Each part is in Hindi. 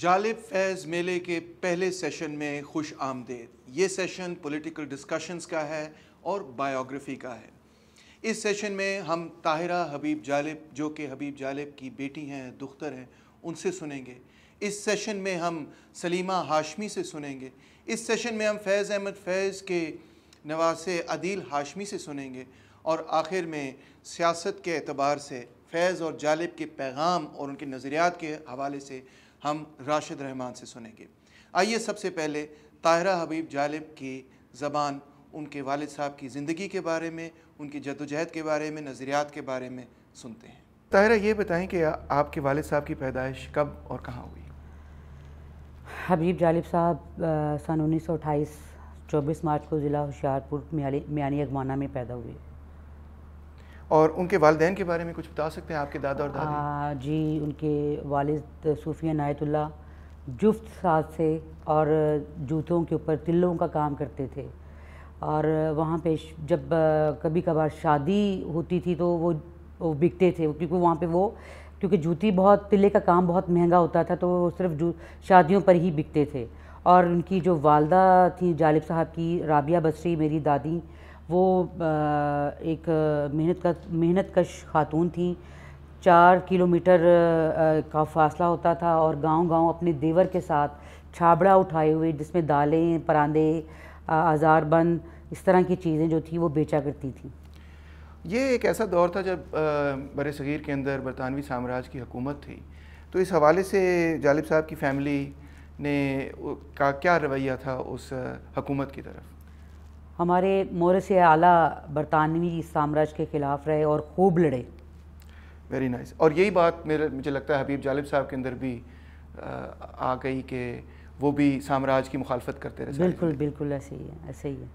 जालिब फैज़ मेले के पहले सेशन में खुश आमदेद ये सेशन पॉलिटिकल डिस्कशंस का है और बायोग्राफी का है इस सेशन में हम ताहिरा हबीब जालिब जो कि हबीब जालिब की बेटी हैं दुख्तर हैं उनसे सुनेंगे इस सेशन में हम सलीमा हाशमी से सुनेंगे इस सेशन में हम फैज़ अहमद फैज़ के नवासे अदील हाशमी से सुनेंगे और आखिर में सियासत के अतबार से फैज़ और जालिब के पैगाम और उनके नज़रियात के हवाले से हम राशिद रहमान से सुनेंगे आइए सबसे पहले ताहरा हबीब जालिब की ज़बान उनके वालिद साहब की ज़िंदगी के बारे में उनकी जदोजहद के बारे में नज़रियात के बारे में सुनते हैं ताहरा ये बताएं कि आपके वालिद साहब की पैदाइश कब और कहाँ हुई हबीब जालिब साहब सन उन्नीस सौ अट्ठाईस चौबीस मार्च को ज़िला होशियारपुर मियानी अगमाना में पैदा हुए और उनके वालदेन के बारे में कुछ बता सकते हैं आपके दादा और दादी आ, जी उनके वालिद सूफिया नायतुल्ला जुफ्त साज से और जूतों के ऊपर तिल्लों का काम करते थे और वहाँ पे जब कभी कभार शादी होती थी तो वो वो बिकते थे क्योंकि वहाँ पे वो क्योंकि जूती बहुत तिले का काम बहुत महंगा होता था तो वो सिर्फ शादियों पर ही बिकते थे और उनकी जो वालदा थी जालिब साहब की राबिया बसरी मेरी दादी वो एक मेहनत का मेहनत कश खातून थी चार किलोमीटर का फासला होता था और गांव गांव अपने देवर के साथ छाबड़ा उठाए हुए जिसमें दालें परांदे बंद इस तरह की चीज़ें जो थी वो बेचा करती थी ये एक ऐसा दौर था जब बर सग़ीर के अंदर बरतानवी साम्राज्य की हुकूमत थी तो इस हवाले से जालिब साहब की फैमिली ने का क्या रवैया था उस हकूमत की तरफ हमारे मोर से आला बरतानवी साम्राज्य के ख़िलाफ़ रहे और खूब लड़े वेरी नाइस nice. और यही बात मेरे मुझे लगता है हबीब जालिब साहब के अंदर भी आ गई कि वो भी साम्राज्य की मुखालफत करते रहे बिल्कुल बिल्कुल ऐसे ही है ऐसे ही है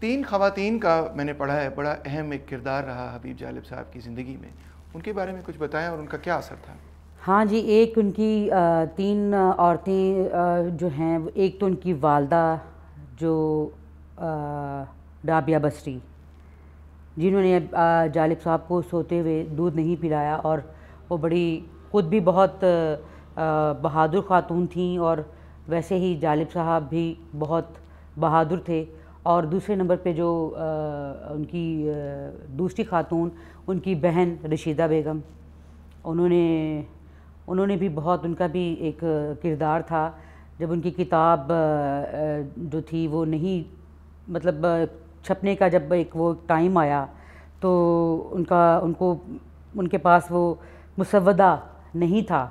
तीन खातन का मैंने पढ़ा है बड़ा अहम एक किरदार रहा हबीब जालिब साहब की ज़िंदगी में उनके बारे में कुछ बताएं और उनका क्या असर था हाँ जी एक उनकी तीन औरतें जो हैं एक तो उनकी वालदा जो डाबिया बस्ती जिन्होंने जालिब साहब को सोते हुए दूध नहीं पिलाया और वो बड़ी ख़ुद भी बहुत बहादुर खातून थीं और वैसे ही जालिब साहब भी बहुत बहादुर थे और दूसरे नंबर पे जो आ, उनकी आ, दूसरी खातून उनकी बहन रशीदा बेगम उन्होंने उन्होंने भी बहुत उनका भी एक किरदार था जब उनकी किताब आ, जो थी वो नहीं मतलब छपने का जब एक वो टाइम आया तो उनका उनको उनके पास वो मुसवदा नहीं था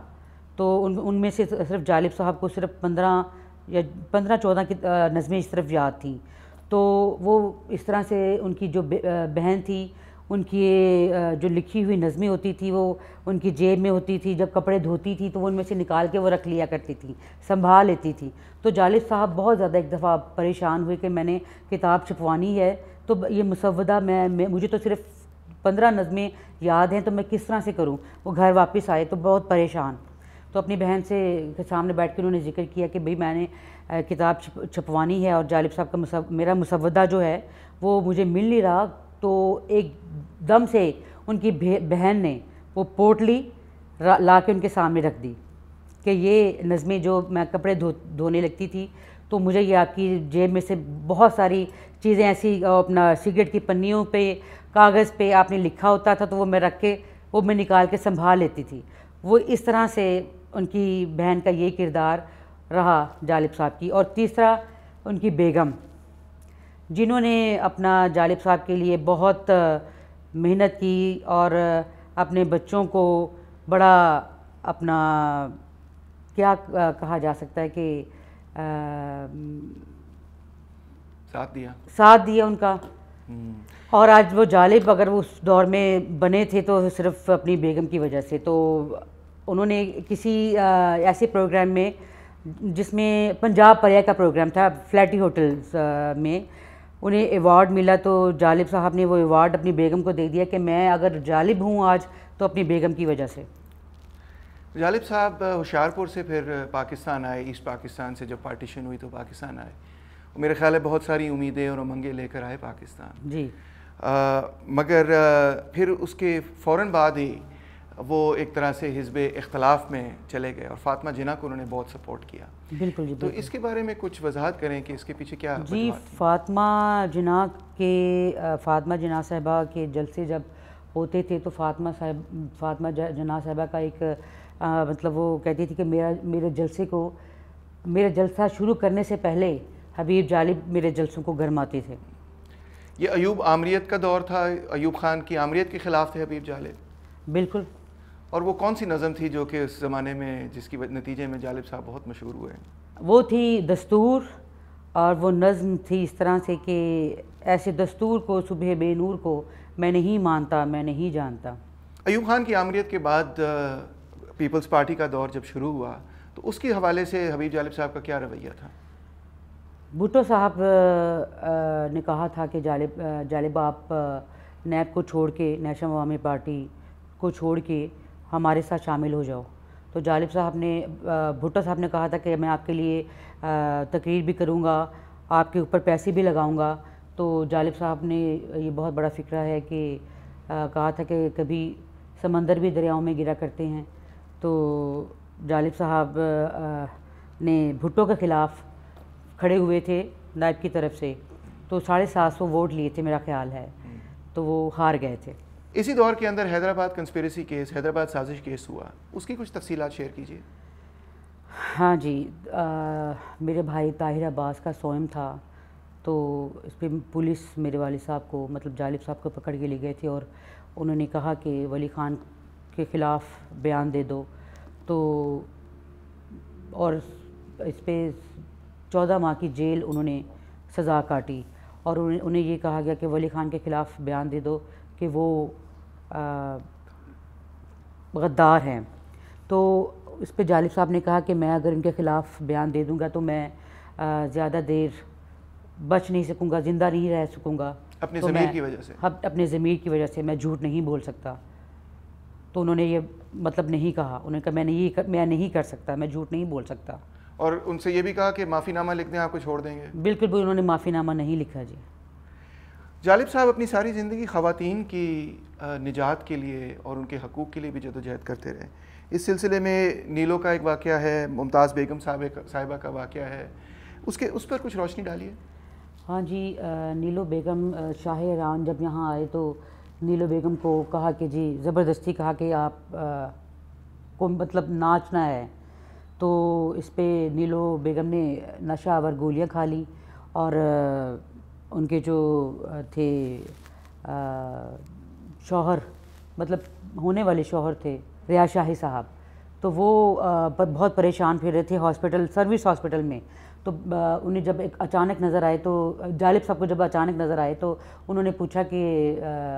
तो उन उनमें से सिर्फ जालिब साहब को सिर्फ पंद्रह या पंद्रह चौदह की नज़में सिर्फ याद थी तो वो इस तरह से उनकी जो बहन थी उनकी जो लिखी हुई नज़में होती थी वो उनकी जेब में होती थी जब कपड़े धोती थी तो वो उनमें से निकाल के वो रख लिया करती थी संभाल लेती थी तो जालिब साहब बहुत ज़्यादा एक दफ़ा परेशान हुए कि मैंने किताब छुपवानी है तो ये मुसवदा मैं, मैं मुझे तो सिर्फ पंद्रह नज़में याद हैं तो मैं किस तरह से करूँ वो घर वापस आए तो बहुत परेशान तो अपनी बहन से के सामने बैठ के उन्होंने जिक्र किया कि भाई मैंने किताब छपवानी है और जालिब साहब का मुसव, मेरा मुसवदा जो है वो मुझे मिल नहीं रहा तो एक दम से उनकी बहन ने वो पोटली ला के उनके सामने रख दी कि ये नज़में जो मैं कपड़े धो धोने लगती थी तो मुझे ये आपकी जेब में से बहुत सारी चीज़ें ऐसी अपना सिगरेट की पन्नियों पे कागज़ पे आपने लिखा होता था तो वो मैं रख के वो मैं निकाल के संभाल लेती थी वो इस तरह से उनकी बहन का ये किरदार रहा जालिब साहब की और तीसरा उनकी बेगम जिन्होंने अपना जालिब साहब के लिए बहुत मेहनत की और अपने बच्चों को बड़ा अपना क्या कहा जा सकता है कि साथ दिया साथ दिया उनका हम्म। और आज वो जालिब अगर वो उस दौर में बने थे तो सिर्फ अपनी बेगम की वजह से तो उन्होंने किसी आ, ऐसे प्रोग्राम में जिसमें पंजाब पर्या का प्रोग्राम था फ्लैटी होटल्स में उन्हें एवॉर्ड मिला तो जालिब साहब ने वो एवॉर्ड अपनी बेगम को दे दिया कि मैं अगर जालिब हूँ आज तो अपनी बेगम की वजह से जालिब साहब होशियारपुर से फिर पाकिस्तान आए ईस्ट पाकिस्तान से जब पार्टीशन हुई तो पाकिस्तान आए मेरे ख्याल है बहुत सारी उम्मीदें और उमंगें लेकर आए पाकिस्तान जी आ, मगर आ, फिर उसके फ़ौर बाद ही वो एक तरह से हिजब इख्तलाफ में चले गए और फातमा जिना को उन्होंने बहुत सपोर्ट किया बिल्कुल जी तो बिल्कुल। इसके बारे में कुछ वजाहत करें कि इसके पीछे क्या जी फातमा जिना के फातमा जिना साहबा के जलसे जब होते थे तो फातमा साहब फातमा जना साहबा का एक आ, मतलब वो कहती थी कि मेरा मेरे जलसे को मेरा जलसा शुरू करने से पहले हबीब जालिब मेरे जलसों को गर्माते थे ये अयूब आमरीत का दौर था अयूब खान की आमरीत के ख़िलाफ़ थे हबीब जालिब बिल्कुल और वो कौन सी नज़म थी जो कि उस ज़माने में जिसकी नतीजे में जालिब साहब बहुत मशहूर हुए वो थी दस्तूर और वो नज़म थी इस तरह से कि ऐसे दस्तूर को सुबह बेनूर को मैं नहीं मानता मैं नहीं जानता अयूब खान की आमरीत के बाद पीपल्स पार्टी का दौर जब शुरू हुआ तो उसके हवाले से हबीब जालिब साहब का क्या रवैया था भुटो साहब ने कहा था कि जालिब जालिब आप नैब को छोड़ के नेशनल अवामी पार्टी को छोड़ के हमारे साथ शामिल हो जाओ तो जालिब साहब ने भुट्टा साहब ने कहा था कि मैं आपके लिए तकरीर भी करूँगा आपके ऊपर पैसे भी लगाऊँगा तो जालिब साहब ने ये बहुत बड़ा फ़िक्र है कि कहा था कि कभी समंदर भी दरियाओं में गिरा करते हैं तो जालिब साहब ने भुट्टो के ख़िलाफ़ खड़े हुए थे नायब की तरफ से तो साढ़े सात सौ वोट लिए थे मेरा ख्याल है तो वो हार गए थे इसी दौर के अंदर हैदराबाद कंस्पेरेसी केस हैदराबाद साजिश केस हुआ उसकी कुछ तफसीत शेयर कीजिए हाँ जी आ, मेरे भाई ताहिर अब्बास का स्वयं था तो इस पर पुलिस मेरे वाले साहब को मतलब जालिब साहब को पकड़ के ले गए थे और उन्होंने कहा कि वली ख़ान के ख़िलाफ़ बयान दे दो तो और इस पर चौदह माह की जेल उन्होंने सज़ा काटी और उन्हें ये कहा गया कि वली ख़ान के ख़िलाफ़ बयान दे दो कि वो गद्दार हैं तो इस पर जालिब साहब ने कहा कि मैं अगर इनके ख़िलाफ़ बयान दे दूँगा तो मैं ज़्यादा देर बच नहीं सकूँगा ज़िंदा नहीं रह सकूँगा अपने तो ज़मीर की वजह से अपने ज़मीर की वजह से मैं झूठ नहीं बोल सकता तो उन्होंने ये मतलब नहीं कहा उन्होंने कहा मैं नहीं कर, मैं नहीं कर सकता मैं झूठ नहीं बोल सकता और उनसे ये भी कहा कि माफ़ीनामा लिखने आपको छोड़ देंगे बिल्कुल भी उन्होंने माफ़ीनामा नहीं लिखा जी जालिब साहब अपनी सारी ज़िंदगी ख़वान की निजात के लिए और उनके हकूक़ के लिए भी जदोजहद करते रहे इस सिलसिले में नीलो का एक वाक़ है मुमताज़ बेगम साहब साहिबा का वाक़ है उसके उस पर कुछ रोशनी डालिए हाँ जी नीलो बेगम शाह रान जब यहाँ आए तो नीलो बेगम को कहा कि जी ज़बरदस्ती कहा कि आप आ, को मतलब नाचना है तो इस पर नीलो बेगम ने नशा और गोलियाँ खा ली और आ, उनके जो थे शौहर मतलब होने वाले शौहर थे रिया शाही साहब तो वो बहुत परेशान फिर रहे थे हॉस्पिटल सर्विस हॉस्पिटल में तो उन्हें जब एक अचानक नज़र आए तो जालिब साहब को जब अचानक नज़र आए तो उन्होंने पूछा कि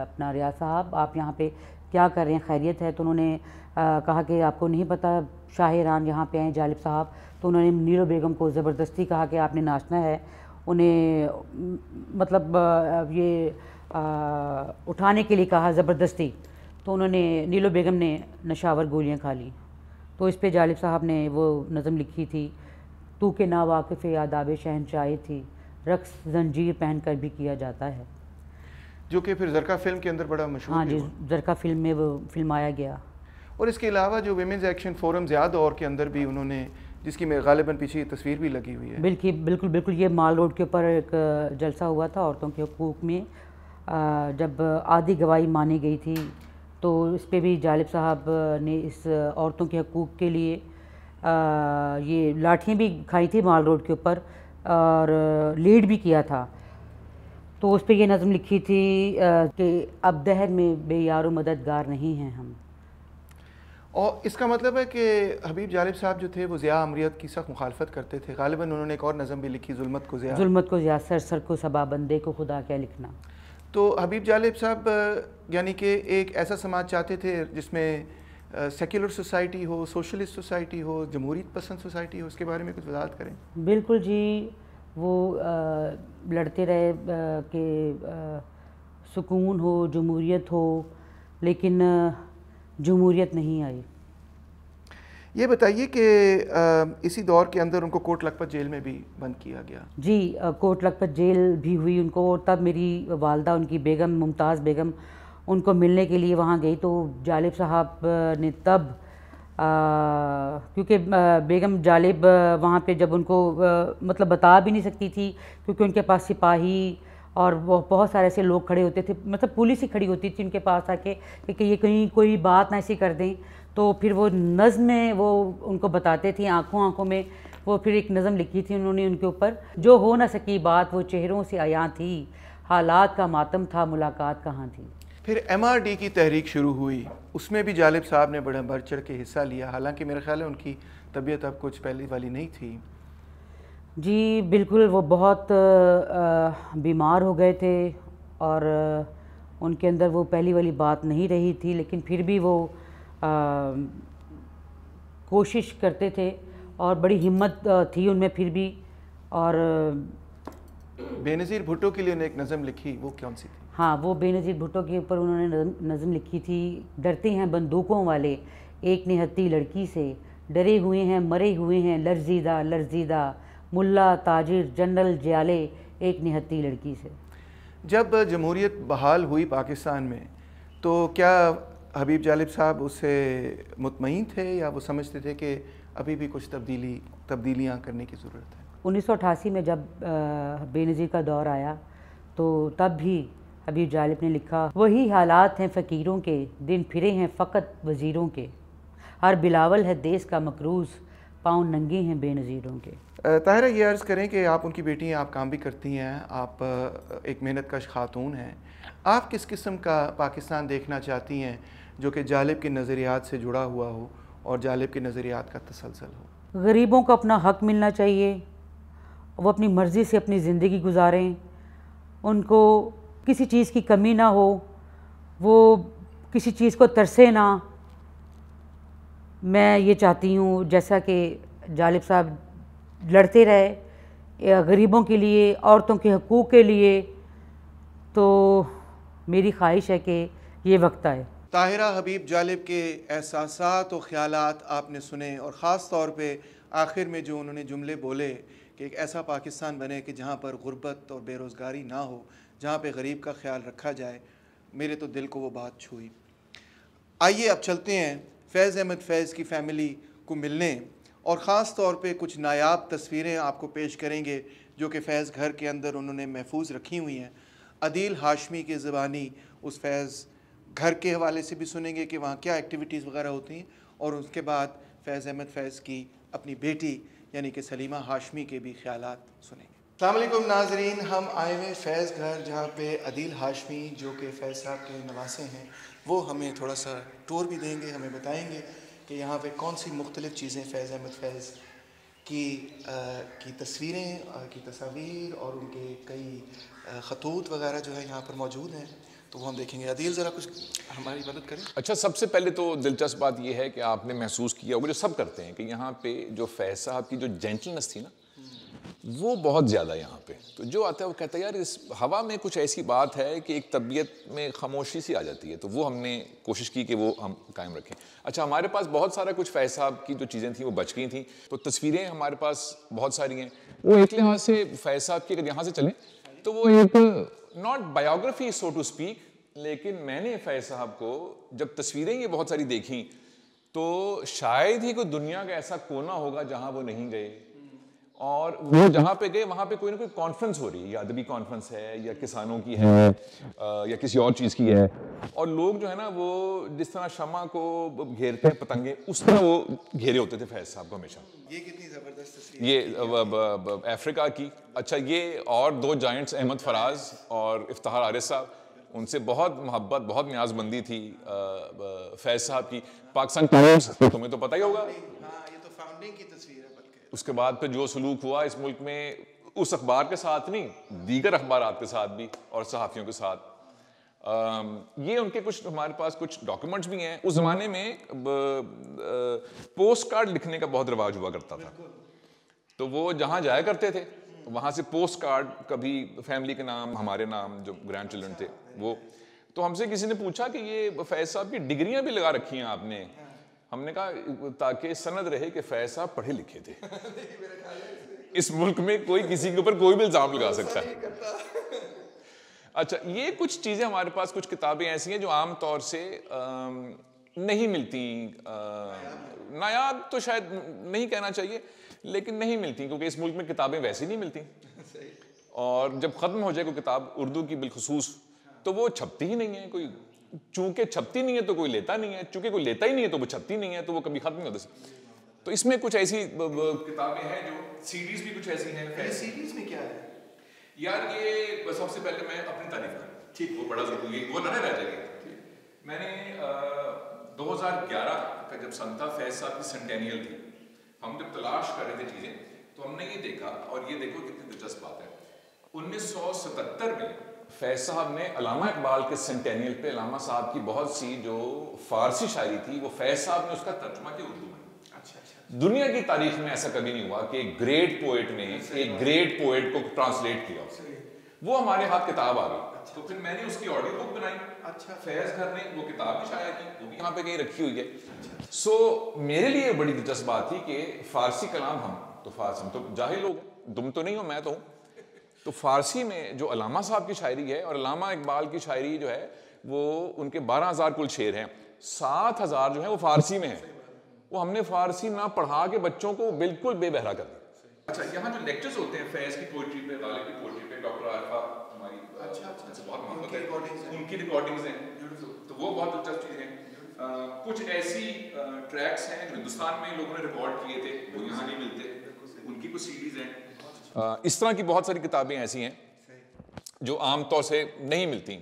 अपना रिया साहब आप यहाँ पे क्या कर रहे हैं खैरियत है तो उन्होंने कहा कि आपको नहीं पता शाहिरान यहाँ पे आए जालिब साहब तो उन्होंने नीरो बेगम को ज़बरदस्ती कहा कि आपने नाचना है उन्हें मतलब ये आ, उठाने के लिए कहा ज़बरदस्ती तो उन्होंने नीलो बेगम ने नशावर गोलियां खा ली तो इस पे जालिब साहब ने वो नज़म लिखी थी तू के ना वाकिफ़ यादाब शहनशाही थी रक्स जंजीर पहन कर भी किया जाता है जो कि फिर जरका फिल्म के अंदर बड़ा मशहूर हाँ जी जरका फिल्म में वो फिल्माया गया और इसके अलावा जो वेमेंस एक्शन फोरम ज़्यादा और के अंदर भी उन्होंने जिसकी गालिबा पीछे तस्वीर भी लगी हुई है बिल्कुल बिल्कुल बिल्कुल ये माल रोड के ऊपर एक जलसा हुआ था औरतों के हकूक में जब आधी गवाही मानी गई थी तो इस पर भी जालिब साहब ने इस औरतों के हकूक के लिए ये लाठियाँ भी खाई थी माल रोड के ऊपर और लीड भी किया था तो उस पर यह नज़म लिखी थी कि अब दहर में बेयारो मददगार नहीं हैं हम और इसका मतलब है कि हबीब जालिब साहब जो थे वो ज़िया अमरीत की सख्त मुखालफत करते थे गालिबा उन्होंने एक और नज़म भी लिखी जुलमत को ज़िया जुलमत को ज़िया सर सर को सबा बंदे को खुदा क्या लिखना तो हबीब जालिब साहब यानी कि एक ऐसा समाज चाहते थे जिसमें सेकुलर सोसाइटी हो सोशलिस्ट सोसाइटी हो जमहूरीत पसंद सोसाइटी हो उसके बारे में कुछ वजात करें बिल्कुल जी वो आ, लड़ते रहे कि सुकून हो जमहूरीत हो लेकिन जमहूरियत नहीं आई ये बताइए कि इसी दौर के अंदर उनको कोट लखपत जेल में भी बंद किया गया जी कोट लखपत जेल भी हुई उनको और तब मेरी वालदा उनकी बेगम मुमताज़ बेगम उनको मिलने के लिए वहाँ गई तो जालिब साहब ने तब क्योंकि बेगम जालिब वहाँ पे जब उनको आ, मतलब बता भी नहीं सकती थी क्योंकि उनके पास सिपाही और वो बहुत सारे ऐसे लोग खड़े होते थे मतलब पुलिस ही खड़ी होती थी उनके पास आके कि ये कहीं कोई बात ना ऐसी कर दें तो फिर वो नज़म में वो उनको बताते थे आँखों आँखों में वो फिर एक नज़म लिखी थी उन्होंने उनके ऊपर जो हो ना सकी बात वो चेहरों से आया थी हालात का मातम था मुलाकात कहाँ थी फिर एम की तहरीक शुरू हुई उसमें भी जालिब साहब ने बड़ा बढ़ चढ़ के हिस्सा लिया हालांकि मेरे ख्याल है उनकी तबीयत अब कुछ पहले वाली नहीं थी जी बिल्कुल वो बहुत बीमार हो गए थे और उनके अंदर वो पहली वाली बात नहीं रही थी लेकिन फिर भी वो आ, कोशिश करते थे और बड़ी हिम्मत थी उनमें फिर भी और बेनज़ीर भुट्टो के लिए उन्हें एक नज़म लिखी वो कौन सी थी हाँ वो बेनज़ीर भुट्टो के ऊपर उन्होंने नज़म लिखी थी डरते हैं बंदूकों वाले एक निहत्ती लड़की से डरे हुए हैं मरे हुए हैं लर्जीदा लर्जीदा मुल्ला ताजिर जनरल जयाले एक निहत्ती लड़की से जब जमहूरियत बहाल हुई पाकिस्तान में तो क्या हबीब जालिब साहब उससे मुतमिन थे या वो समझते थे कि अभी भी कुछ तब्दीली तब्दीलियाँ करने की ज़रूरत है उन्नीस में जब बेनज़ीर का दौर आया तो तब भी हबीब जालिब ने लिखा वही हालात हैं फ़कीरों के दिन फिरे हैं फ़कत वज़ीरों के हर बिलावल है देश का मकरूज़ पाँव नंगे हैं बेनज़ीरों के ताहरा ये अर्ज़ करें कि आप उनकी बेटी हैं आप काम भी करती हैं आप एक मेहनत कश खातून हैं आप किस किस्म का पाकिस्तान देखना चाहती हैं जो कि जालिब के नज़रियात से जुड़ा हुआ हो और जालिब के नज़रियात का तसलसल हो गरीबों को अपना हक मिलना चाहिए वो अपनी मर्ज़ी से अपनी ज़िंदगी गुजारें उनको किसी चीज़ की कमी ना हो वो किसी चीज़ को तरसे ना मैं ये चाहती हूँ जैसा कि जालिब साहब लड़ते रहे गरीबों के लिए औरतों के हकूक़ के लिए तो मेरी ख्वाहिश है कि ये वक्त आए ताहिरा हबीब जालिब के एहसास और ख़्याल आपने सुने और ख़ास तौर पर आखिर में जो उन्होंने जुमले बोले कि एक ऐसा पाकिस्तान बने कि जहाँ पर गुर्बत और बेरोज़गारी ना हो जहाँ पर गरीब का ख्याल रखा जाए मेरे तो दिल को वो बात छूई आइए अब चलते हैं फैज़ अहमद फैज़ की फ़ैमिली को मिलने और ख़ास तौर पे कुछ नायाब तस्वीरें आपको पेश करेंगे जो कि फैज़ घर के अंदर उन्होंने महफूज रखी हुई हैं अदील हाशमी की ज़बानी उस फैज़ घर के हवाले से भी सुनेंगे कि वहाँ क्या एक्टिविटीज़ वगैरह होती हैं और उसके बाद फैज़ अहमद फैज़ की अपनी बेटी यानी कि सलीमा हाशमी के भी ख्याल सुनेंगे अल्लाम नाजरीन हम आए हुए फैज़ घर जहाँ पे अदील हाशमी जो कि फैज़ साहब के नवासे हैं वो हमें थोड़ा सा टूर भी देंगे हमें बताएंगे कि यहाँ पे कौन सी मुख्तलिफ़ चीज़ें फैज़ अहमद फैज़ की आ, की तस्वीरें की तस्वीर और उनके कई खतूत वगैरह जो है यहाँ पर मौजूद हैं तो वो हम देखेंगे अदील ज़रा कुछ हमारी मदद करें अच्छा सबसे पहले तो दिलचस्प बात यह है कि आपने महसूस किया होगा जो सब करते हैं कि यहाँ पे जो फैज़ साहब की जो जेंटलनेस थी ना वो बहुत ज़्यादा यहाँ पे तो जो आता है वो कहता है यार इस हवा में कुछ ऐसी बात है कि एक तबीयत में खामोशी सी आ जाती है तो वो हमने कोशिश की कि वो हम कायम रखें अच्छा हमारे पास बहुत सारा कुछ फैज साहब की जो चीज़ें थी वो बच गई थी तो तस्वीरें हमारे पास बहुत सारी हैं वो एक लिहाज से फैज साहब की अगर यहाँ से चलें तो वो एक not biography so to speak लेकिन मैंने फैज साहब को जब तस्वीरें ये बहुत सारी देखी तो शायद ही कोई दुनिया का ऐसा कोना होगा जहाँ वो नहीं गए और वो जहाँ पे गए वहां पे कोई ना कोई कॉन्फ्रेंस हो रही है या अदबी कॉन्फ्रेंस है या किसानों की है हम्म। या किसी और चीज़ की है और लोग जो है ना वो जिस तरह शमा को घेरते हैं पतंगे उस तरह वो घेरे होते थे फैज साहब को हमेशा ये कितनी ज़बरदस्त ये अफ्रीका की अच्छा ये और दो जाइंट्स अहमद फराज और इफ्तार आर साहब उनसे बहुत मोहब्बत बहुत न्याजबंदी थी फैज साहब की पाकिस्तान तुम्हें तो पता ही होगा हाँ, ये तो फाउंडिंग की तस्वीर उसके बाद फिर जो सलूक हुआ इस मुल्क में उस अखबार के साथ नहीं दीगर अखबार के साथ भी और सहाफ़ियों के साथ ये उनके कुछ हमारे पास कुछ डॉक्यूमेंट्स भी हैं उस ज़माने में पोस्ट कार्ड लिखने का बहुत रिवाज हुआ करता था तो वो जहाँ जाया करते थे वहाँ से पोस्ट कार्ड कभी फैमिली के नाम हमारे नाम जो ग्रैंड चिल्ड्रन थे वो तो हमसे किसी ने पूछा कि ये फैज साहब की डिग्रियाँ भी लगा रखी हैं आपने हमने कहा ताकि सनद रहे कि फैज साहब पढ़े लिखे थे इस मुल्क में कोई किसी के ऊपर कोई भी इल्ज़ाम लगा सकता है अच्छा ये कुछ चीज़ें हमारे पास कुछ किताबें ऐसी हैं जो आम तौर से आ, नहीं मिलती नायाब तो शायद नहीं कहना चाहिए लेकिन नहीं मिलती क्योंकि इस मुल्क में किताबें वैसी नहीं मिलती और जब ख़त्म हो जाए कोई किताब उर्दू की बिलखसूस तो वो छपती ही नहीं है कोई चूंकि छपती नहीं है तो कोई लेता नहीं है चूंकि कोई लेता ही नहीं है तो वो छपती नहीं है तो वो कभी खत्म नहीं होता तो इसमें कुछ ऐसी किताबें हैं जो सीरीज भी कुछ ऐसी हैं सीरीज में क्या है यार ये सबसे पहले मैं अपनी तारीफ करूँ ठीक वो बड़ा जरूरी है वो ना रह जाएगी मैंने आ, 2011 का जब संता फैज साहब की सेंटेनियल थी हम जब तलाश कर रहे थे चीज़ें तो हमने ये देखा और ये देखो कितनी दिलचस्प बात है उन्नीस में फैज साहब ने अलामा इकबाल के सेंटेनियल पे अलामा साहब की बहुत सी जो फारसी शायरी थी वो फैज साहब ने उसका तर्जमा किया उर्दू में अच्छा, अच्छा अच्छा दुनिया की तारीख में ऐसा कभी नहीं हुआ कि एक ग्रेट पोएट ने अच्छा, एक ग्रेट अच्छा। पोएट को ट्रांसलेट किया वो हमारे हाथ किताब आ गई तो फिर मैंने उसकी ऑडियो बुक बनाई अच्छा फैज घर ने वो किताब भी शाया की वो भी यहाँ पे कहीं रखी हुई है सो मेरे लिए बड़ी दिलचस्प बात थी कि फारसी कलाम हम तो फारसी हम तो जाहिर लोग तुम तो नहीं हो मैं तो हूँ तो फ़ारसी में जो अलामा साहब की शायरी है और अलामा इकबाल की शायरी जो है वो उनके बारह हज़ार कुल शेर हैं सात हज़ार जो है वो फ़ारसी में है वो हमने फ़ारसी ना पढ़ा के बच्चों को बिल्कुल बेबहरा कर दिया अच्छा यहाँ जो लेक्चर्स होते हैं फैज़ की पोइट्री पे गालिब की पोइट्री पे डॉक्टर आरफा हमारी अच्छा अच्छा, अच्छा बहुत मोहब्बत है रिकॉर्डिंग्स हैं उनकी रिकॉर्डिंग्स हैं तो वो बहुत अच्छा चीज है कुछ ऐसी ट्रैक्स हैं जो हिंदुस्तान में लोगों ने रिकॉर्ड किए थे वो यहाँ नहीं मिलते उनकी कुछ सीरीज हैं इस तरह की बहुत सारी किताबें ऐसी हैं जो आमतौर से नहीं मिलती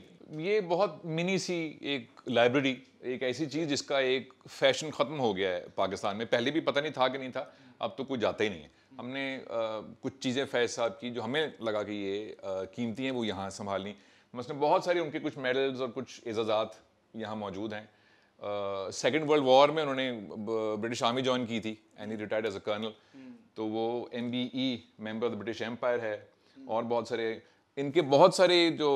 ये बहुत मिनी सी एक लाइब्रेरी एक ऐसी चीज़ जिसका एक फैशन ख़त्म हो गया है पाकिस्तान में पहले भी पता नहीं था कि नहीं था अब तो कोई जाता ही नहीं है हमने आ, कुछ चीज़ें फैज़ साहब की जो हमें लगा कि ये कीमती हैं वो यहाँ संभालनी मसलन बहुत सारे उनके कुछ मेडल्स और कुछ एजाज़ात यहाँ मौजूद हैं सेकेंड वर्ल्ड वॉर में उन्होंने ब्रिटिश आर्मी ज्वाइन की थी any retired as a colonel तो वो M B E member of the British Empire है और बहुत सारे इनके बहुत सारे जो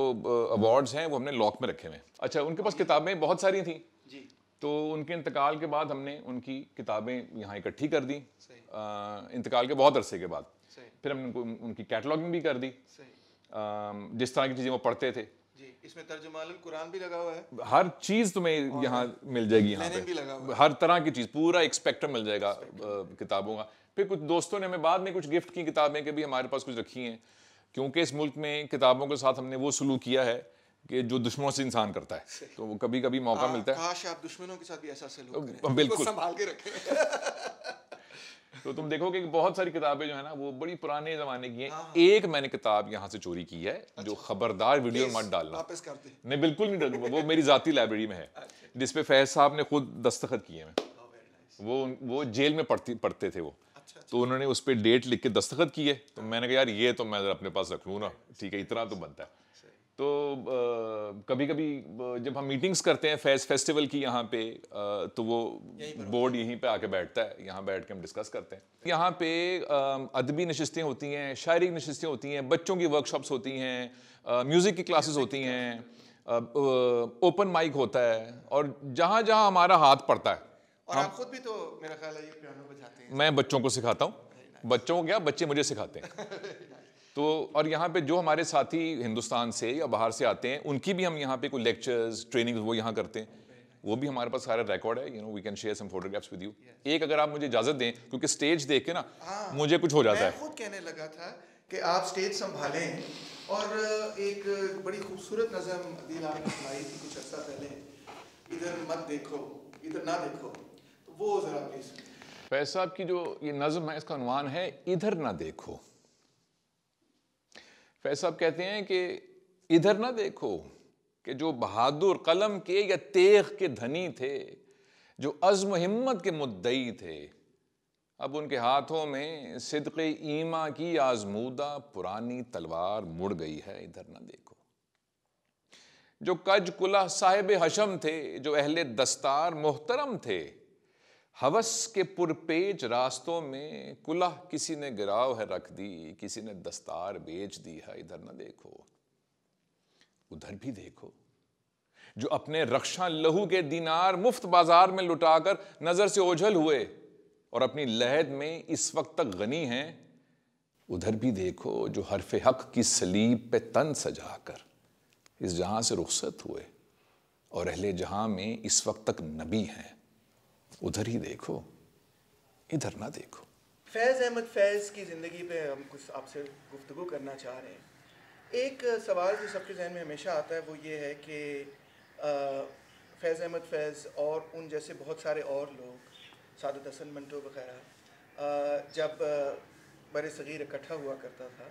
अवार्ड्स हैं वो हमने लॉक में रखे हुए हैं अच्छा उनके पास किताबें बहुत सारी थी जी तो उनके इंतकाल के बाद हमने उनकी किताबें यहाँ इकट्ठी कर दी इंतकाल के बहुत अरसे के बाद फिर हमने उनको उनकी कैटलॉगिंग भी कर दी जिस तरह की चीज़ें वो पढ़ते थे जी इसमें कुरान भी लगा हुआ है हर चीज तुम्हें यहाँ मिल जाएगी यहाँ पे हर तरह की चीज पूरा एक स्पेक्ट्रम मिल जाएगा किताबों का फिर कुछ दोस्तों ने हमें बाद में कुछ गिफ्ट की किताबें कि भी हमारे पास कुछ रखी हैं क्योंकि इस मुल्क में किताबों के साथ हमने वो सलूक किया है कि जो दुश्मनों से इंसान करता है तो वो कभी कभी मौका आ, हाँ, मिलता है काश आप दुश्मनों के साथ भी ऐसा सलूक बिल्कुल संभाल के रखें तो तुम देखोगे कि बहुत सारी किताबें जो है ना वो बड़ी पुराने जमाने की हैं हाँ, हाँ। एक मैंने किताब यहाँ से चोरी की है अच्छा। जो खबरदार वीडियो मत डालना वापस करते नहीं बिल्कुल नहीं डालूंगा वो मेरी जाती लाइब्रेरी में है अच्छा। जिसपे फैज साहब ने खुद दस्तखत किए हैं oh, वो वो जेल में पढ़ती पढ़ते थे वो अच्छा, अच्छा। तो उन्होंने उस पर डेट लिख के दस्तखत किए तो मैंने कहा यार ये तो मैं अपने पास रख लूँ ना ठीक है इतना तो बनता है तो कभी कभी जब हम मीटिंग्स करते हैं फैज फेस्टिवल की यहाँ पे तो वो बोर्ड यहीं पे आके बैठता है यहाँ बैठ के हम डिस्कस करते हैं यहाँ पे अदबी नशस्तें होती हैं शायरी नशस्तें होती हैं बच्चों की वर्कशॉप्स होती हैं म्यूज़िक की क्लासेस होती हैं ओपन माइक होता है और जहाँ जहाँ हमारा हाथ पड़ता है और आप खुद भी तो मेरा ख्याल है ये पियानो बजाते हैं मैं बच्चों को सिखाता हूँ बच्चों को क्या बच्चे मुझे सिखाते हैं तो और यहाँ पे जो हमारे साथी हिंदुस्तान से या बाहर से आते हैं उनकी भी हम यहाँ पे कोई लेक्चर्स ट्रेनिंग वो यहाँ करते हैं वो भी हमारे पास सारा रिकॉर्ड है you know we can share some photographs with you एक अगर आप मुझे इजाजत दें क्योंकि स्टेज देख के ना हाँ, मुझे कुछ हो जाता है खुद कहने लगा था कि आप स्टेज संभालें और एक बड़ी खूबसूरत नजर दिल आपने सुनाई थी कुछ अर्सा पहले इधर मत देखो इधर ना देखो वो जरा प्लीज फैज साहब की जो ये नज़म है इसका अनुमान है इधर ना देखो फैज साहब कहते हैं कि इधर ना देखो कि जो बहादुर कलम के या तेख के धनी थे जो अज़म हिम्मत के मुद्दई थे अब उनके हाथों में सिदक ईमा की आजमूदा पुरानी तलवार मुड़ गई है इधर ना देखो जो कज कुला साहिब हशम थे जो अहले दस्तार मोहतरम थे हवस के पुरपेज रास्तों में कुला किसी ने गिराव है रख दी किसी ने दस्तार बेच दी है इधर ना देखो उधर भी देखो जो अपने रक्षा लहू के दीनार मुफ्त बाजार में लुटाकर नजर से ओझल हुए और अपनी लहद में इस वक्त तक गनी हैं उधर भी देखो जो हरफ हक की सलीब पे तन सजाकर इस जहां से रुखसत हुए और अहले जहां में इस वक्त तक नबी हैं उधर ही देखो इधर ना देखो फैज़ अहमद फैज़ की ज़िंदगी पे हम कुछ आपसे गुफ्तु करना चाह रहे हैं एक सवाल जो सबके जहन में हमेशा आता है वो ये है कि फैज़ अहमद फैज़ और उन जैसे बहुत सारे और लोग सादत हसन मंटो वगैरह जब बर सग़ीर इकट्ठा हुआ करता था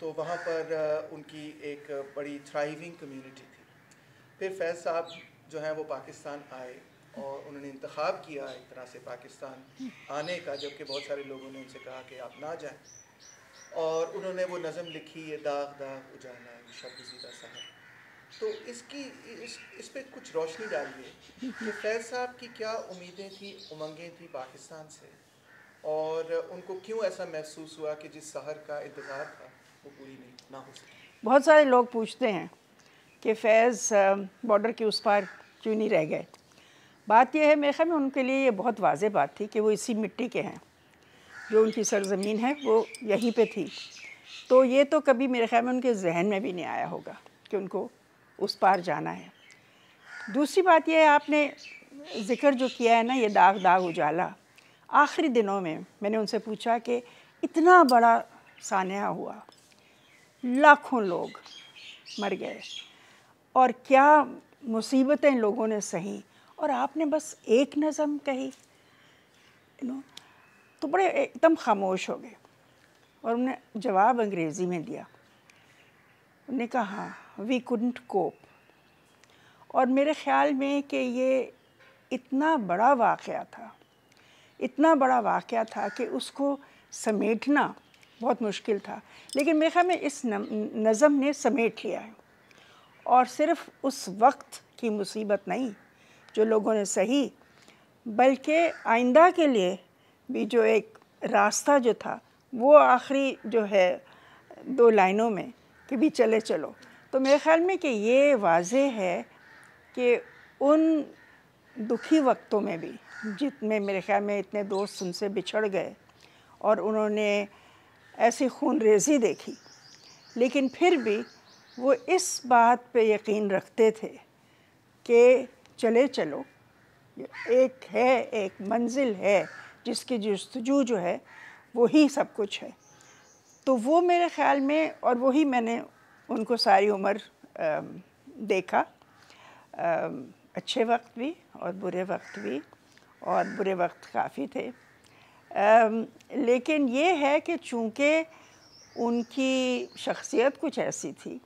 तो वहाँ पर उनकी एक बड़ी थ्राइविंग कम्युनिटी थी फिर फैज़ साहब जो हैं वो पाकिस्तान आए और उन्होंने इंतखब किया एक तरह से पाकिस्तान आने का जबकि बहुत सारे लोगों ने उनसे कहा कि आप ना जाएं और उन्होंने वो नज़म लिखी ये दाग दाग शब्द जीदा साहब तो इसकी इस इस पर कुछ रोशनी डालिए कि फैज़ साहब की क्या उम्मीदें थी उमंगें थी पाकिस्तान से और उनको क्यों ऐसा महसूस हुआ कि जिस शहर का इंतज़ार था वो पूरी नहीं ना हो सकती बहुत सारे लोग पूछते हैं कि फैज़ बॉर्डर के उस पार क्यों नहीं रह गए बात यह है मेरे ख्याल में उनके लिए ये बहुत वाज बात थी कि वो इसी मिट्टी के हैं जो उनकी सरजमीन है वो यहीं पे थी तो ये तो कभी मेरे ख्याल में उनके जहन में भी नहीं आया होगा कि उनको उस पार जाना है दूसरी बात यह है आपने ज़िक्र जो किया है ना ये दाग दाग उजाला आखिरी दिनों में मैंने उनसे पूछा कि इतना बड़ा सानहा हुआ लाखों लोग मर गए और क्या मुसीबतें लोगों ने सही और आपने बस एक नज़म कही यू नो तो बड़े एकदम खामोश हो गए और उन्हें जवाब अंग्रेज़ी में दिया उन्होंने कहा वी कुंट कोप और मेरे ख़्याल में कि ये इतना बड़ा वाक़ था इतना बड़ा वाक़ था कि उसको समेटना बहुत मुश्किल था लेकिन मेरे ख्याल में इस नज़म ने समेट लिया है और सिर्फ उस वक्त की मुसीबत नहीं जो लोगों ने सही बल्कि आइंदा के लिए भी जो एक रास्ता जो था वो आखिरी जो है दो लाइनों में कि भी चले चलो तो मेरे ख़्याल में कि ये वाज है कि उन दुखी वक्तों में भी जितने मेरे ख़्याल में इतने दोस्त उनसे बिछड़ गए और उन्होंने ऐसी खून रेजी देखी लेकिन फिर भी वो इस बात पे यकीन रखते थे कि चले चलो एक है एक मंजिल है जिसकी जस्तजू जो है वही सब कुछ है तो वो मेरे ख़्याल में और वही मैंने उनको सारी उम्र देखा आ, अच्छे वक्त भी और बुरे वक्त भी और बुरे वक्त काफ़ी थे आ, लेकिन ये है कि चूँकि उनकी शख्सियत कुछ ऐसी थी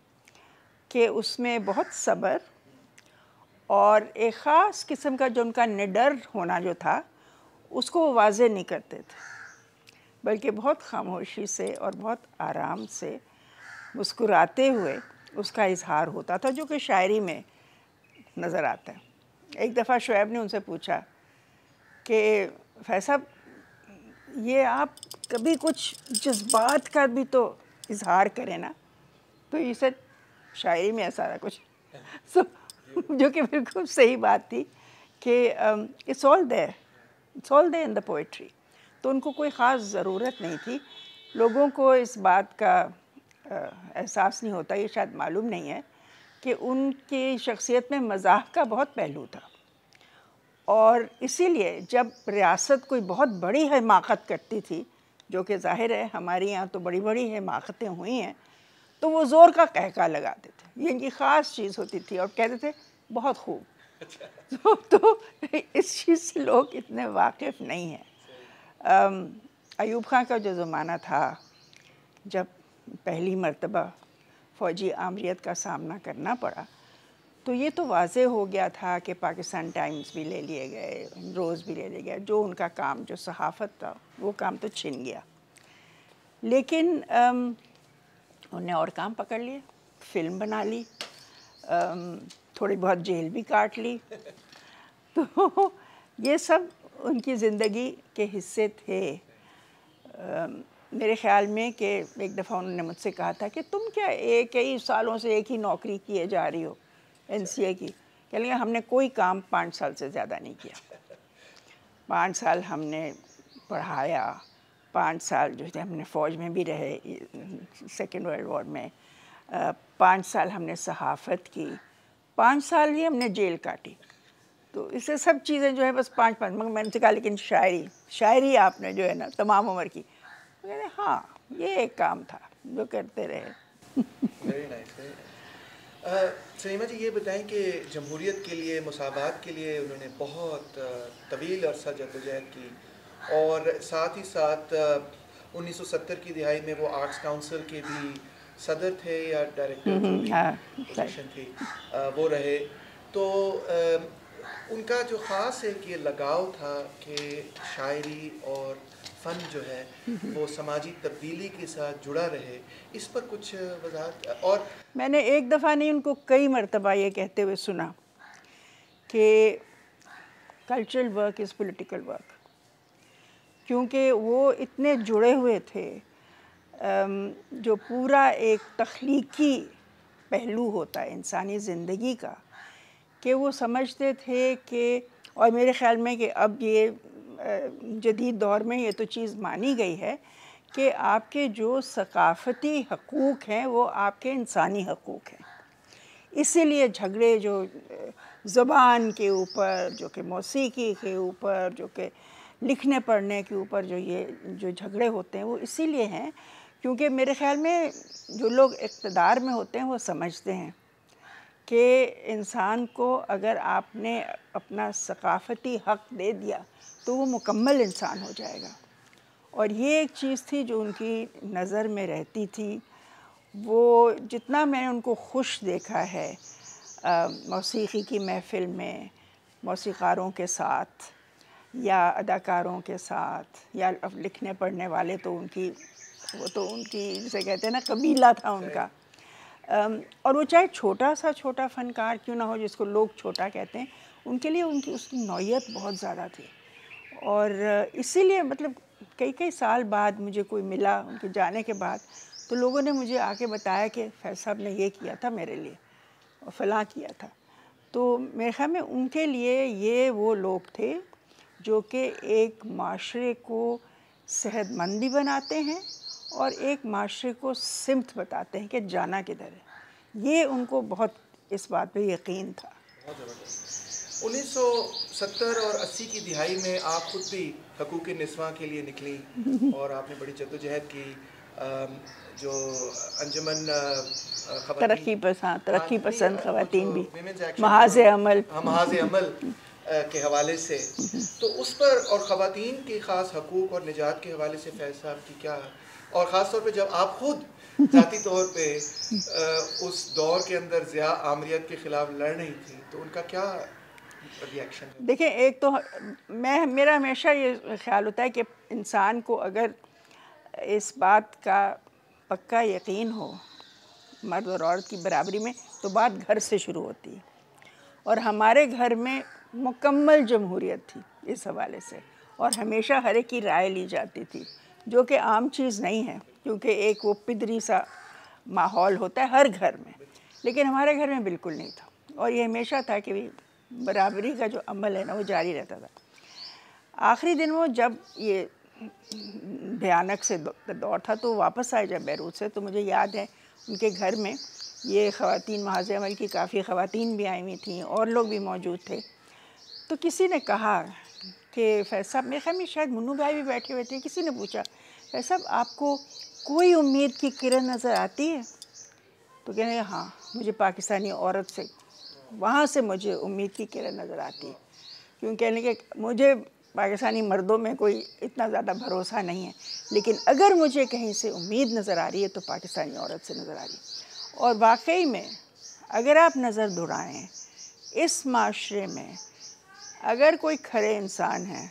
कि उसमें बहुत सब्र और एक ख़ास किस्म का जो उनका निडर होना जो था उसको वो वाज नहीं करते थे बल्कि बहुत खामोशी से और बहुत आराम से मुस्कुराते हुए उसका इजहार होता था जो कि शायरी में नज़र आता है एक दफ़ा शुएब ने उनसे पूछा कि फैसा ये आप कभी कुछ जज्बात का भी तो इजहार करें ना तो इसे शायरी में है सारा कुछ सो so, जो कि बिल्कुल सही बात थी कि it's all there it's all there in the poetry तो उनको कोई ख़ास ज़रूरत नहीं थी लोगों को इस बात का एहसास नहीं होता ये शायद मालूम नहीं है कि उनकी शख्सियत में मजाक का बहुत पहलू था और इसीलिए जब रियासत कोई बहुत बड़ी हिमाकत करती थी जो कि जाहिर है हमारे यहाँ तो बड़ी बड़ी हिमाकतें हुई हैं तो वो ज़ोर का कहका लगाते थे ये इनकी ख़ास चीज़ होती थी और कहते थे बहुत खूब तो, तो इस चीज़ से लोग इतने वाकिफ़ नहीं हैं अयूब खां का जो ज़माना था जब पहली मरतबा फ़ौजी आमरीत का सामना करना पड़ा तो ये तो वाज हो गया था कि पाकिस्तान टाइम्स भी ले लिए गए रोज़ भी ले लिए गए जो उनका काम जो सहाफ़त था वो काम तो छिन गया लेकिन उन्हें और काम पकड़ लिए फ़िल्म बना ली थोड़ी बहुत जेल भी काट ली तो ये सब उनकी ज़िंदगी के हिस्से थे आ, मेरे ख्याल में कि एक दफ़ा उन्होंने मुझसे कहा था कि तुम क्या एक ही सालों से एक ही नौकरी किए जा रही हो एन की कह लेंगे हमने कोई काम पाँच साल से ज़्यादा नहीं किया पाँच साल हमने पढ़ाया पाँच साल जो है हमने फ़ौज में भी रहे सेकेंड वर्ल्ड वॉर में पाँच साल हमने सहाफ़त की पाँच साल ही हमने जेल काटी तो इससे सब चीज़ें जो है बस पाँच पाँच मगर मैंने तो कहा लेकिन शायरी शायरी आपने जो है ना तमाम उम्र की मैंने तो हाँ ये एक काम था जो करते रहे uh, सलीमा जी ये बताएं कि जमहूरीत के लिए मसावत के लिए उन्होंने बहुत uh, तवील अरसा जदोजहद की और साथ ही साथ 1970 uh, की दिहाई में वो आर्ट्स काउंसिल के भी सदर थे या डायरेक्टर हम्म, हाँ, थी वो रहे तो उनका जो ख़ास एक ये लगाव था कि शायरी और फ़न जो है वो समाजी तब्दीली के साथ जुड़ा रहे इस पर कुछ वजह और मैंने एक दफ़ा नहीं उनको कई मरतबा ये कहते हुए सुना कि cultural work is political work क्योंकि वो इतने जुड़े हुए थे जो पूरा एक तख्लीकी पहलू होता है इंसानी ज़िंदगी का कि वो समझते थे कि और मेरे ख़्याल में कि अब ये जदीद दौर में ये तो चीज़ मानी गई है कि आपके जो सकाफ़ती हकूक़ हैं वो आपके इंसानी हकूक़ हैं इसीलिए झगड़े जो ज़बान के ऊपर जो कि मौसीकी के ऊपर जो कि लिखने पढ़ने के ऊपर जो ये जो झगड़े होते हैं वो इसीलिए हैं क्योंकि मेरे ख्याल में जो लोग इकतदार में होते हैं वो समझते हैं कि इंसान को अगर आपने अपना सकाफती हक दे दिया तो वो मुकम्मल इंसान हो जाएगा और ये एक चीज़ थी जो उनकी नज़र में रहती थी वो जितना मैंने उनको खुश देखा है मौसीकी की महफ़िल में मौसीकारों के साथ या अदाकारों के साथ या लिखने पढ़ने वाले तो उनकी वो तो उनकी जैसे कहते हैं ना कबीला था उनका और वो चाहे छोटा सा छोटा फनकार क्यों ना हो जिसको लोग छोटा कहते हैं उनके लिए उनकी उसकी नौीयत बहुत ज़्यादा थी और इसीलिए मतलब कई कई साल बाद मुझे कोई मिला उनके जाने के बाद तो लोगों ने मुझे आके बताया कि फैज साहब ने ये किया था मेरे लिए और फलाँ किया था तो मेरे ख्याल में उनके लिए ये वो लोग थे जो कि एक माशरे को सेहतमंदी बनाते हैं और एक माशरे को सिमत बताते हैं कि जाना किधर है ये उनको बहुत इस बात पे यकीन था उन्नीस सौ सत्तर और अस्सी की दिहाई में आप खुद भी हकूक नस्वा के लिए निकली और आपने बड़ी जद्दोजहद की जो अंजमन तरक्की हाँ, हाँ, पसंद तरक्की पसंद खातन भी महाज अमल हाँ, महाज अमल के हवाले से तो उस पर और खातन के ख़ास हकूक़ और निजात के हवाले से फैज साहब की क्या और ख़ास तौर पे जब आप खुद ज़ाती तौर पे उस दौर के अंदर ज़िया आमरीत के ख़िलाफ़ लड़ रही थी तो उनका क्या रिएक्शन देखिए एक तो मैं मेरा हमेशा ये ख्याल होता है कि इंसान को अगर इस बात का पक्का यकीन हो मर्द और औरत की बराबरी में तो बात घर से शुरू होती है और हमारे घर में मुकम्मल जमहूरियत थी इस हवाले से और हमेशा हर एक की राय ली जाती थी जो कि आम चीज़ नहीं है क्योंकि एक वो पिदरी सा माहौल होता है हर घर में लेकिन हमारे घर में बिल्कुल नहीं था और ये हमेशा था कि बराबरी का जो अमल है ना वो जारी रहता था आखिरी दिन वो जब ये भयानक से दौर था तो वापस आए जब बैरूत से तो मुझे याद है उनके घर में ये खातन महाज अमल की काफ़ी ख़वान भी आई हुई थी और लोग भी मौजूद थे तो किसी ने कहा कि फैज साहब मेरे ख्याल में शायद मुन्नू भाई भी बैठे हुए थे किसी ने पूछा फैज साहब आपको कोई उम्मीद की किरण नज़र आती है तो कह रहे हाँ मुझे पाकिस्तानी औरत से वहाँ से मुझे उम्मीद की किरण नज़र आती है क्यों कहने के मुझे पाकिस्तानी मर्दों में कोई इतना ज़्यादा भरोसा नहीं है लेकिन अगर मुझे कहीं से उम्मीद नज़र आ रही है तो पाकिस्तानी औरत से नज़र आ रही है और वाकई में अगर आप नज़र दौड़ाएँ इस माशरे में अगर कोई खड़े इंसान हैं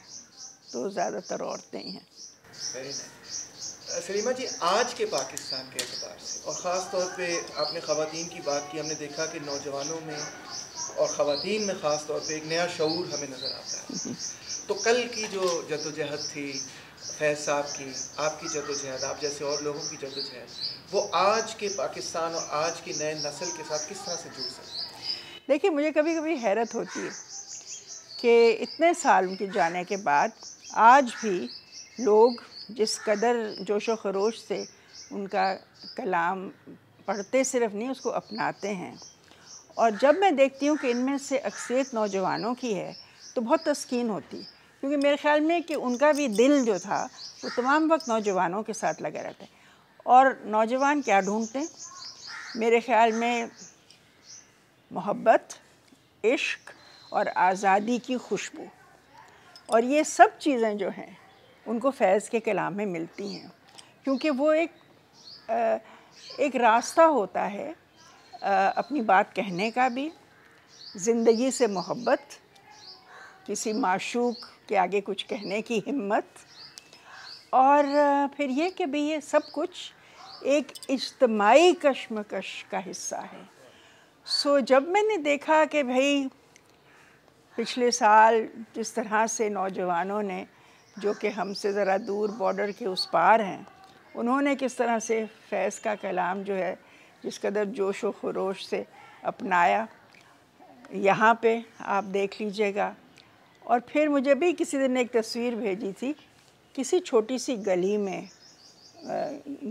तो ज़्यादातर औरतें ही हैं uh, सलीमा जी आज के पाकिस्तान के अतबार से और ख़ास तौर पे आपने ख़वान की बात की हमने देखा कि नौजवानों में और ख़वान में ख़ास तौर पे एक नया शूर हमें नज़र आता है तो कल की जो जदोजहद थी फैज साहब की आपकी जदोजहद आप जैसे और लोगों की जदोजहद वो आज के पाकिस्तान और आज की नए नस्ल के साथ किस तरह से जुड़ सकते हैं देखिए मुझे कभी कभी हैरत होती है कि इतने साल उनके जाने के बाद आज भी लोग जिस कदर जोश व खरोश से उनका कलाम पढ़ते सिर्फ नहीं उसको अपनाते हैं और जब मैं देखती हूँ कि इनमें से अक्सरियत नौजवानों की है तो बहुत तस्कीन होती क्योंकि मेरे ख्याल में कि उनका भी दिल जो था वो तमाम वक्त नौजवानों के साथ लगा रहता है और नौजवान क्या ढूंढते मेरे ख्याल में मोहब्बत इश्क और आज़ादी की खुशबू और ये सब चीज़ें जो हैं उनको फैज़ के कलाम में मिलती हैं क्योंकि वो एक एक रास्ता होता है अपनी बात कहने का भी ज़िंदगी से मोहब्बत किसी माशूक के आगे कुछ कहने की हिम्मत और फिर ये कि भाई ये सब कुछ एक इज्तमाही कश्मकश का हिस्सा है सो जब मैंने देखा कि भाई पिछले साल जिस तरह से नौजवानों ने जो कि हमसे ज़रा दूर बॉर्डर के उस पार हैं उन्होंने किस तरह से फैज़ का कलाम जो है जिस कदर जोश व खरोश से अपनाया यहाँ पे आप देख लीजिएगा और फिर मुझे भी किसी दिन एक तस्वीर भेजी थी किसी छोटी सी गली में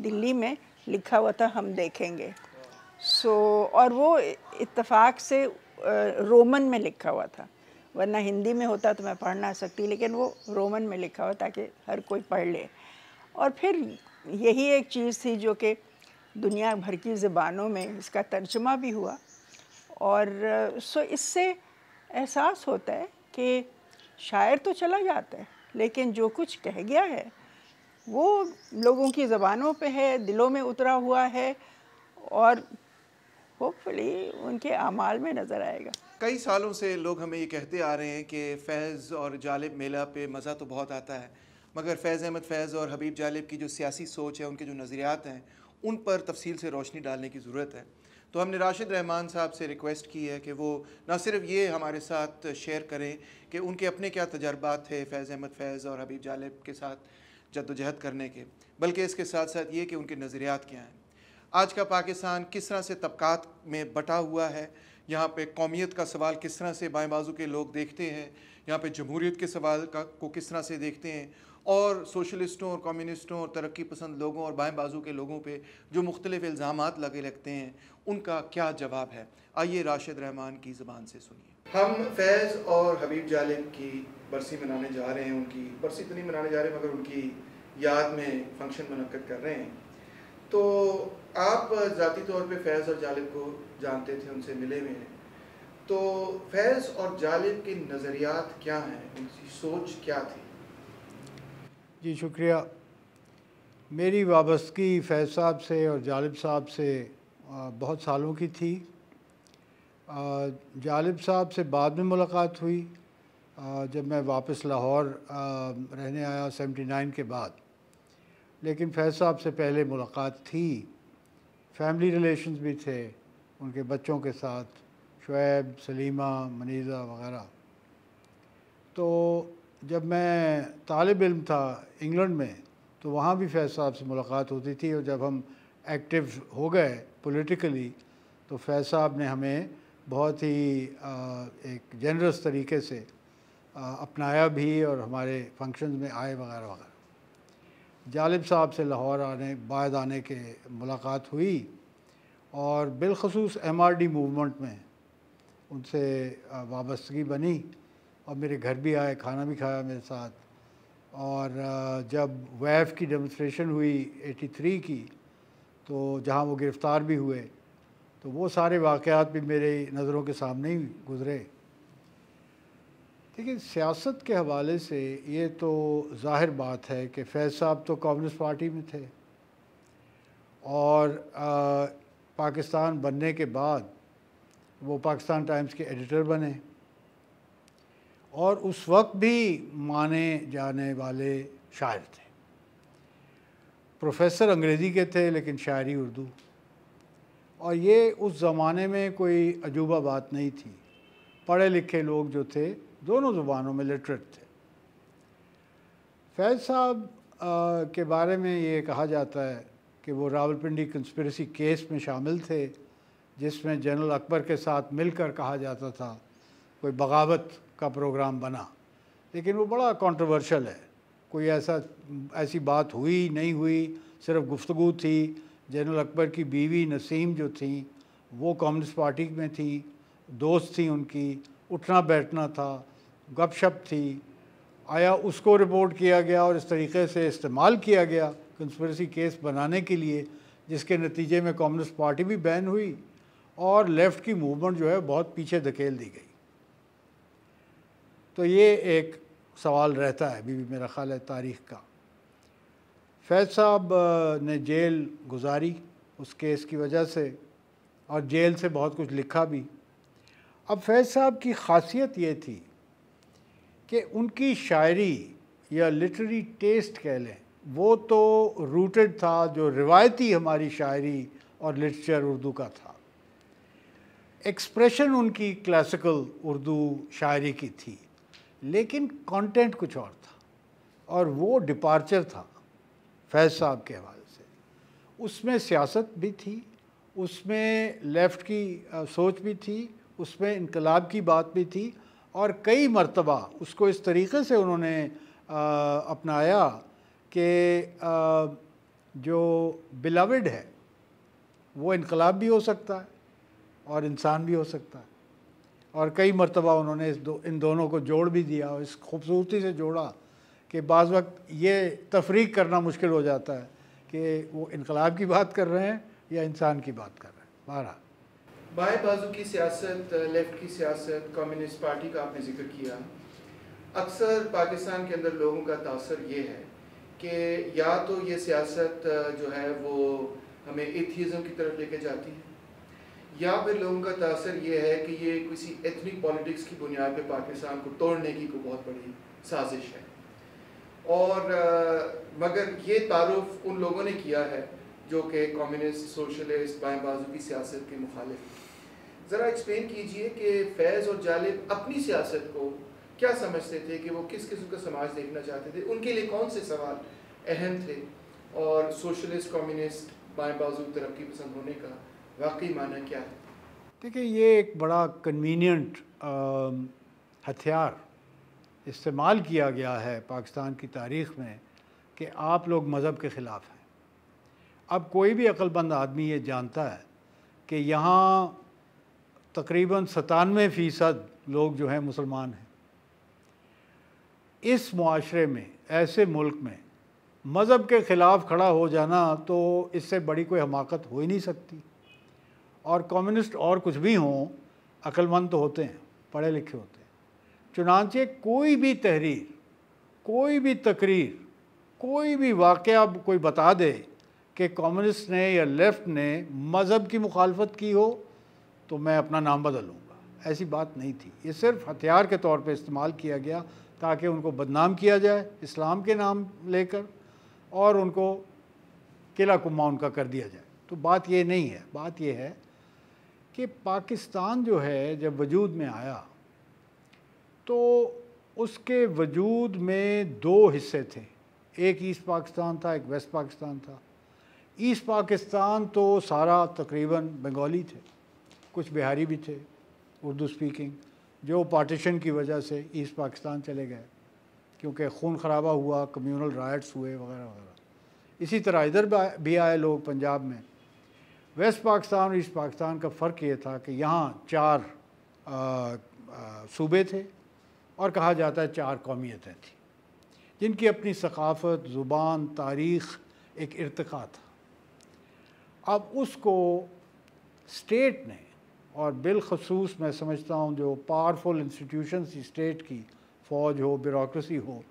दिल्ली में लिखा हुआ था हम देखेंगे सो so, और वो इत्तेफाक से रोमन में लिखा हुआ था वरना हिंदी में होता तो मैं पढ़ ना सकती लेकिन वो रोमन में लिखा हो ताकि हर कोई पढ़ ले और फिर यही एक चीज़ थी जो कि दुनिया भर की ज़बानों में इसका तर्जमा भी हुआ और सो इससे एहसास होता है कि शायर तो चला जाता है लेकिन जो कुछ कह गया है वो लोगों की ज़बानों पे है दिलों में उतरा हुआ है और होपफुली उनके अमाल में नज़र आएगा कई सालों से लोग हमें ये कहते आ रहे हैं कि फैज़ और जालिब मेला पे मज़ा तो बहुत आता है मगर फैज़ अहमद फैज़ और हबीब जालिब की जो सियासी सोच है उनके जो नज़रियात हैं उन पर तफसील से रोशनी डालने की ज़रूरत है तो हमने राशिद रहमान साहब से रिक्वेस्ट की है कि वो ना सिर्फ ये हमारे साथ शेयर करें कि उनके अपने क्या तजर्बात थे फैज़ अहमद फैज़ और हबीब जालिब के साथ जद्दोजहद करने के बल्कि इसके साथ साथ ये कि उनके नज़रियात क्या हैं आज का पाकिस्तान किस तरह से तबकात में बटा हुआ है यहाँ पे कौमियत का सवाल किस तरह से बाएं बाजू के लोग देखते हैं यहाँ पे जमहूरीत के सवाल का को किस तरह से देखते हैं और सोशलिस्टों और कम्युनिस्टों और तरक्की पसंद लोगों और बाएं बाजू के लोगों पे जो मुख्तलिफ़ इल्ज़ाम लगे लगते हैं उनका क्या जवाब है आइए राशिद रहमान की ज़बान से सुनिए हम फैज़ और हबीब जालिम की बरसी मनाने जा रहे हैं उनकी बरसी तो नहीं मनाने जा रहे मगर उनकी याद में फंक्शन मनक़द कर रहे हैं तो आप ज़ाती तौर पे फैज़ और जालिब को जानते थे उनसे मिले हुए हैं तो फैज़ और जालिब के नज़रियात क्या हैं उनकी सोच क्या थी जी शुक्रिया मेरी वाबस्ती फैज़ साहब से और जालिब साहब से बहुत सालों की थी जालिब साहब से बाद में मुलाकात हुई जब मैं वापस लाहौर रहने आया 79 के बाद लेकिन फैज़ साहब से पहले मुलाकात थी फैमिली रिलेशंस भी थे उनके बच्चों के साथ शुएब सलीमा मनीज़ा वगैरह तो जब मैं तालब इम था इंग्लैंड में तो वहाँ भी फैज़ साहब से मुलाकात होती थी और जब हम एक्टिव हो गए पॉलिटिकली तो फैज़ साहब ने हमें बहुत ही एक जनरस तरीके से अपनाया भी और हमारे फंक्शंस में आए वगैरह वगैरह जालिब साहब से लाहौर आने बाद आने के मुलाकात हुई और बिलखसूस एम आर डी मूवमेंट में उनसे वाबस्तगी बनी और मेरे घर भी आए खाना भी खाया मेरे साथ और जब वैफ की डेमोस्ट्रेशन हुई 83 की तो जहाँ वो गिरफ़्तार भी हुए तो वो सारे वाक़ात भी मेरे नज़रों के सामने ही गुज़रे देखिए सियासत के हवाले से ये तो जाहिर बात है कि फैज साहब तो कम्युनिस्ट पार्टी में थे और आ, पाकिस्तान बनने के बाद वो पाकिस्तान टाइम्स के एडिटर बने और उस वक्त भी माने जाने वाले शायर थे प्रोफेसर अंग्रेज़ी के थे लेकिन शायरी उर्दू और ये उस ज़माने में कोई अजूबा बात नहीं थी पढ़े लिखे लोग जो थे दोनों ज़ुबानों में लिटरेट थे फैज साहब के बारे में ये कहा जाता है कि वो रावलपिंडी कंस्परेसी केस में शामिल थे जिसमें जनरल अकबर के साथ मिलकर कहा जाता था कोई बगावत का प्रोग्राम बना लेकिन वो बड़ा कंट्रोवर्शियल है कोई ऐसा ऐसी बात हुई नहीं हुई सिर्फ गुफ्तगु थी जनरल अकबर की बीवी नसीम जो थी वो कम्युनिस्ट पार्टी में थी दोस्त थी उनकी उठना बैठना था गपशप थी आया उसको रिपोर्ट किया गया और इस तरीके से इस्तेमाल किया गया कंस्परेसी केस बनाने के लिए जिसके नतीजे में कम्युनिस्ट पार्टी भी बैन हुई और लेफ़्ट की मूवमेंट जो है बहुत पीछे धकेल दी गई तो ये एक सवाल रहता है अभी भी मेरा ख़्याल है तारीख़ का फैज साहब ने जेल गुजारी उस केस की वजह से और जेल से बहुत कुछ लिखा भी अब फैज साहब की खासियत ये थी कि उनकी शायरी या लिटरी टेस्ट कह लें वो तो रूटेड था जो रिवायती हमारी शायरी और लिटरेचर उर्दू का था एक्सप्रेशन उनकी क्लासिकल उर्दू शायरी की थी लेकिन कंटेंट कुछ और था और वो डिपार्चर था फैज़ साहब के हवाले से उसमें सियासत भी थी उसमें लेफ़्ट की सोच भी थी उसमें इनकलाब की बात भी थी और कई मरतबा उसको इस तरीके से उन्होंने आ, अपनाया कि जो बिलाविड है वो इनकलाब भी हो सकता है और इंसान भी हो सकता है और कई मरतबा उन्होंने इस दो इन दोनों को जोड़ भी दिया और इस खूबसूरती से जोड़ा कि बाज़ वक्त ये तफरीक करना मुश्किल हो जाता है कि वो इनकलाब की बात कर रहे हैं या इंसान की बात कर रहे हैं बहरहाल बाएं बाजू की सियासत लेफ्ट की सियासत कम्युनिस्ट पार्टी का आपने जिक्र किया अक्सर पाकिस्तान के अंदर लोगों का तासर ये है कि या तो ये सियासत जो है वो हमें एथिज़म की तरफ लेके जाती है या फिर लोगों का तासर ये है कि ये किसी एथनिक पॉलिटिक्स की बुनियाद पे पाकिस्तान को तोड़ने की को बहुत बड़ी साजिश है और आ, मगर ये तारुफ उन लोगों ने किया है जो कि कम्युनिस्ट सोशलिस्ट बाएं बाजू की सियासत के मुखालिफ ज़रा एक्सप्लेन कीजिए कि फैज़ और जालिब अपनी सियासत को क्या समझते थे कि वो किस किस्म का समाज देखना चाहते थे उनके लिए कौन से सवाल अहम थे और सोशलिस्ट कम्युनिस्ट बाएं बाजू तरक्की पसंद होने का वाकई माना क्या है देखिए ये एक बड़ा कन्वीनियंट हथियार इस्तेमाल किया गया है पाकिस्तान की तारीख में कि आप लोग मज़हब के ख़िलाफ़ हैं अब कोई भी अक्लबंद आदमी ये जानता है कि यहाँ तकरीबन सतानवे फ़ीसद लोग जो हैं मुसलमान हैं इस माशरे में ऐसे मुल्क में मज़हब के ख़िलाफ़ खड़ा हो जाना तो इससे बड़ी कोई हमाकत हो ही नहीं सकती और कम्युनिस्ट और कुछ भी हों अक्लमंद तो होते हैं पढ़े लिखे होते हैं चुनाचे कोई भी तहरीर कोई भी तकरीर कोई भी वाक़ कोई बता दे कि कम्युनिस्ट ने या लेफ़्ट ने मज़हब की मुखालफत की हो तो मैं अपना नाम बदल लूँगा ऐसी बात नहीं थी ये सिर्फ हथियार के तौर पर इस्तेमाल किया गया ताकि उनको बदनाम किया जाए इस्लाम के नाम लेकर और उनको किला कुमा उनका कर दिया जाए तो बात ये नहीं है बात यह है कि पाकिस्तान जो है जब वजूद में आया तो उसके वजूद में दो हिस्से थे एक ईस्ट पाकिस्तान था एक वेस्ट पाकिस्तान था ईस्ट पाकिस्तान तो सारा तकरीबन बंगाली थे कुछ बिहारी भी थे उर्दू स्पीकिंग जो पार्टीशन की वजह से ईस्ट पाकिस्तान चले गए क्योंकि खून खराबा हुआ कम्यूनल राइट्स हुए वगैरह वगैरह इसी तरह इधर भी आए लोग पंजाब में वेस्ट पाकिस्तान और ईस्ट पाकिस्तान का फ़र्क ये था कि यहाँ चार सूबे थे और कहा जाता है चार कौमियतें थीं जिनकी अपनी सकाफत ज़ुबान तारीख़ एक इरतका था अब उसको स्टेट ने और बिलखसूस मैं समझता हूँ जो पावरफुल इंस्टीट्यूशन स्टेट की फ़ौज हो ब्यूरोसी हो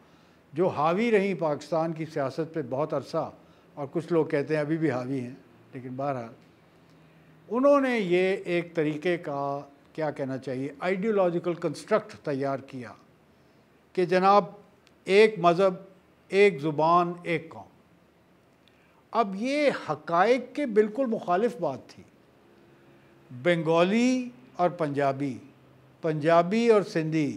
जो हावी रहीं पाकिस्तान की सियासत पर बहुत अरसा और कुछ लोग कहते हैं अभी भी हावी हैं लेकिन बहरहाल उन्होंने ये एक तरीके का क्या कहना चाहिए आइडियोलॉजिकल कंस्ट्रक्ट तैयार किया कि जनाब एक मज़हब एक ज़ुबान एक कौम अब ये हकाइक के बिल्कुल मुखालिफ बात थी बंगाली और पंजाबी पंजाबी और सिंधी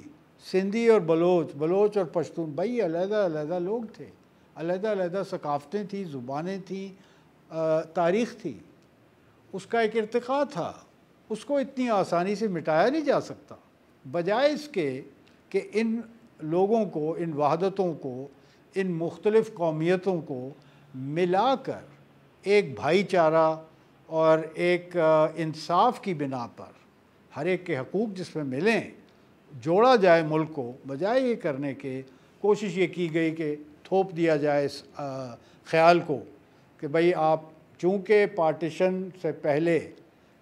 सिंधी और बलोच बलोच और पश्तून भाई अलहदा अलहदा लोग थे अलहदा अलहदा सकाफ़तें थी ज़ुबानें थी तारीख़ थी उसका एक इरतका था उसको इतनी आसानी से मिटाया नहीं जा सकता बजाय इसके कि इन लोगों को इन वहादतों को इन मुख्तलिफ़ कौमियतों को मिला कर एक भाईचारा और एक इंसाफ की बिना पर हर एक के हकूक़ जिसमें मिलें जोड़ा जाए मुल्क को बजाय ये करने के कोशिश ये की गई कि थोप दिया जाए इस ख्याल को कि भाई आप चूँकि पार्टीशन से पहले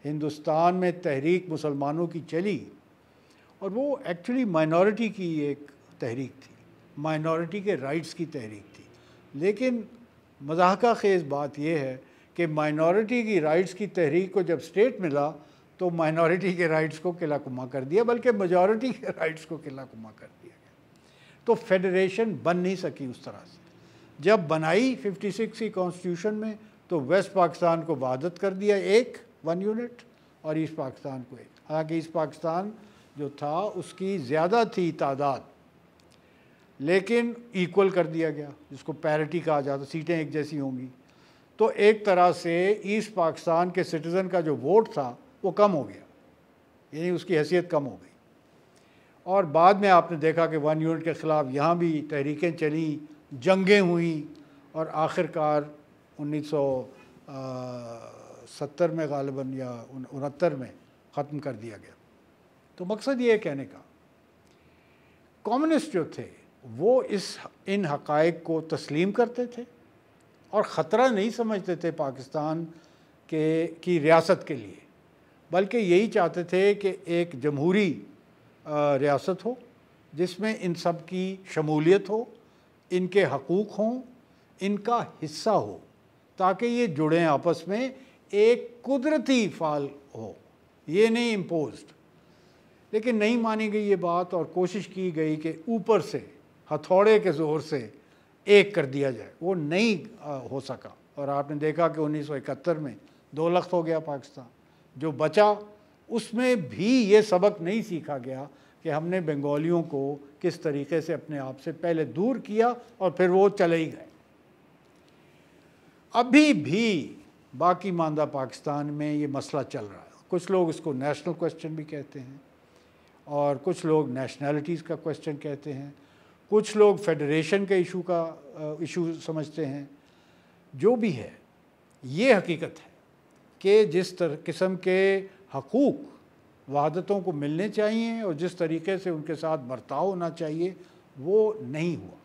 हिंदुस्तान में तहरीक मुसलमानों की चली और वो एक्चुअली माइनॉरिटी की एक तहरीक थी माइनॉरिटी के राइट्स की तहरीक थी लेकिन मजाक खेज़ बात यह है कि माइनॉरिटी की राइट्स की तहरीक को जब स्टेट मिला तो माइनॉरिटी के राइट्स को किला कुमा कर दिया बल्कि मेजॉरिटी के राइट्स को किला कुमा कर दिया गया तो फेडरेशन बन नहीं सकी उस तरह से जब बनाई 56 की कॉन्स्टिट्यूशन में तो वेस्ट पाकिस्तान को वहादत कर दिया एक वन यूनिट और ईस्ट पाकिस्तान को एक हालांकि ईस्ट पाकिस्तान जो था उसकी ज़्यादा थी तादाद लेकिन इक्वल कर दिया गया जिसको पैरिटी कहा जाता सीटें एक जैसी होंगी तो एक तरह से ईस्ट पाकिस्तान के सिटीज़न का जो वोट था वो कम हो गया यानी उसकी हैसियत कम हो गई और बाद में आपने देखा कि वन यूनिट के ख़िलाफ़ यहाँ भी तहरीकें चली जंगें हुई और आखिरकार 1970 में गालिबा या उनहत्तर में ख़त्म कर दिया गया तो मकसद ये कहने का कम्युनिस्ट जो थे वो इस इन हक़ को तस्लीम करते थे और ख़तरा नहीं समझते थे पाकिस्तान के की रियासत के लिए बल्कि यही चाहते थे कि एक जमहूरी रियासत हो जिसमें इन सब की शमूलियत हो इनके हकूक़ हों इनका हिस्सा हो ताकि ये जुड़ें आपस में एक कुदरती फाल हो ये नहीं इम्पोज लेकिन नहीं मानी गई ये बात और कोशिश की गई कि ऊपर से हथौड़े के ज़ोर से एक कर दिया जाए वो नहीं हो सका और आपने देखा कि 1971 में दो लख हो गया पाकिस्तान जो बचा उसमें भी ये सबक नहीं सीखा गया कि हमने बंगालियों को किस तरीके से अपने आप से पहले दूर किया और फिर वो चले ही गए अभी भी बाकी मानदा पाकिस्तान में ये मसला चल रहा है कुछ लोग इसको नेशनल क्वेश्चन भी कहते हैं और कुछ लोग नेशनैलिटीज़ का क्वेश्चन कहते हैं कुछ लोग फेडरेशन के इशू का इशू समझते हैं जो भी है ये हकीकत है कि जिस तर किस्म के हकूक़ वहादतों को मिलने चाहिए और जिस तरीके से उनके साथ बर्ताव होना चाहिए वो नहीं हुआ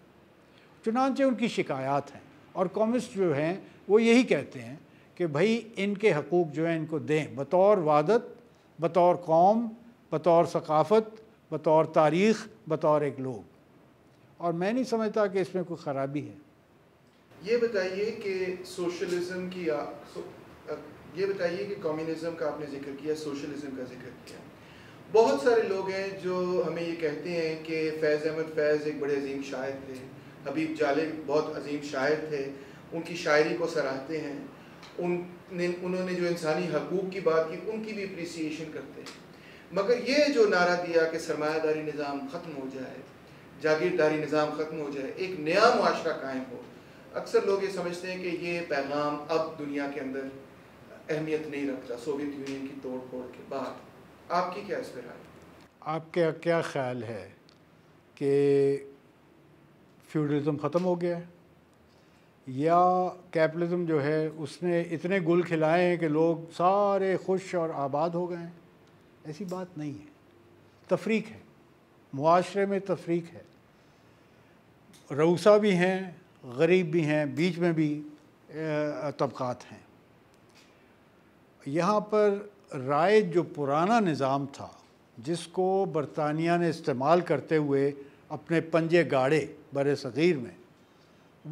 चुनाचे उनकी शिकायत हैं और कॉमिस्ट जो हैं वो यही कहते हैं कि भाई इनके हकूक़ जो हैं इनको दें बतौर वादत बतौर कौम बतौर सकाफ़त बतौर तारीख़ बतौर एक लोग और मैं नहीं समझता कि इसमें कोई ख़राबी है ये बताइए कि सोशलिज्म की आ, ये बताइए कि कम्युनिज्म का आपने जिक्र किया सोशलिज्म का जिक्र किया बहुत सारे लोग हैं जो हमें ये कहते हैं कि फैज़ अहमद फैज़ एक बड़े अजीम शायर थे हबीब जाले बहुत अजीम शायर थे उनकी शायरी को सराहते हैं उन उन्होंने जो इंसानी हकूक़ की बात की उनकी भी अप्रिसिएशन करते हैं मगर ये जो नारा दिया कि सरमायादारी निज़ाम ख़त्म हो जाए जागीरदारी निज़ाम ख़त्म हो जाए एक नया माशरा कायम हो अक्सर लोग ये समझते हैं कि ये पैगाम अब दुनिया के अंदर अहमियत नहीं रखता सोवियत यूनियन की तोड़ फोड़ के बाद आपकी क्या इस राय आपका क्या ख्याल है कि फ्यूडलिज़म ख़त्म हो गया या कैपिटलिज्म जो है उसने इतने गुल खिलाए हैं कि लोग सारे खुश और आबाद हो गए हैं ऐसी बात नहीं है तफरीक है माशरे में तफरीक है रऊसा भी हैं गरीब भी हैं बीच में भी तबक़ात हैं यहाँ पर राय जो पुराना निज़ाम था जिसको बरतानिया ने इस्तेमाल करते हुए अपने पंजे गाड़े बर सग़ीर में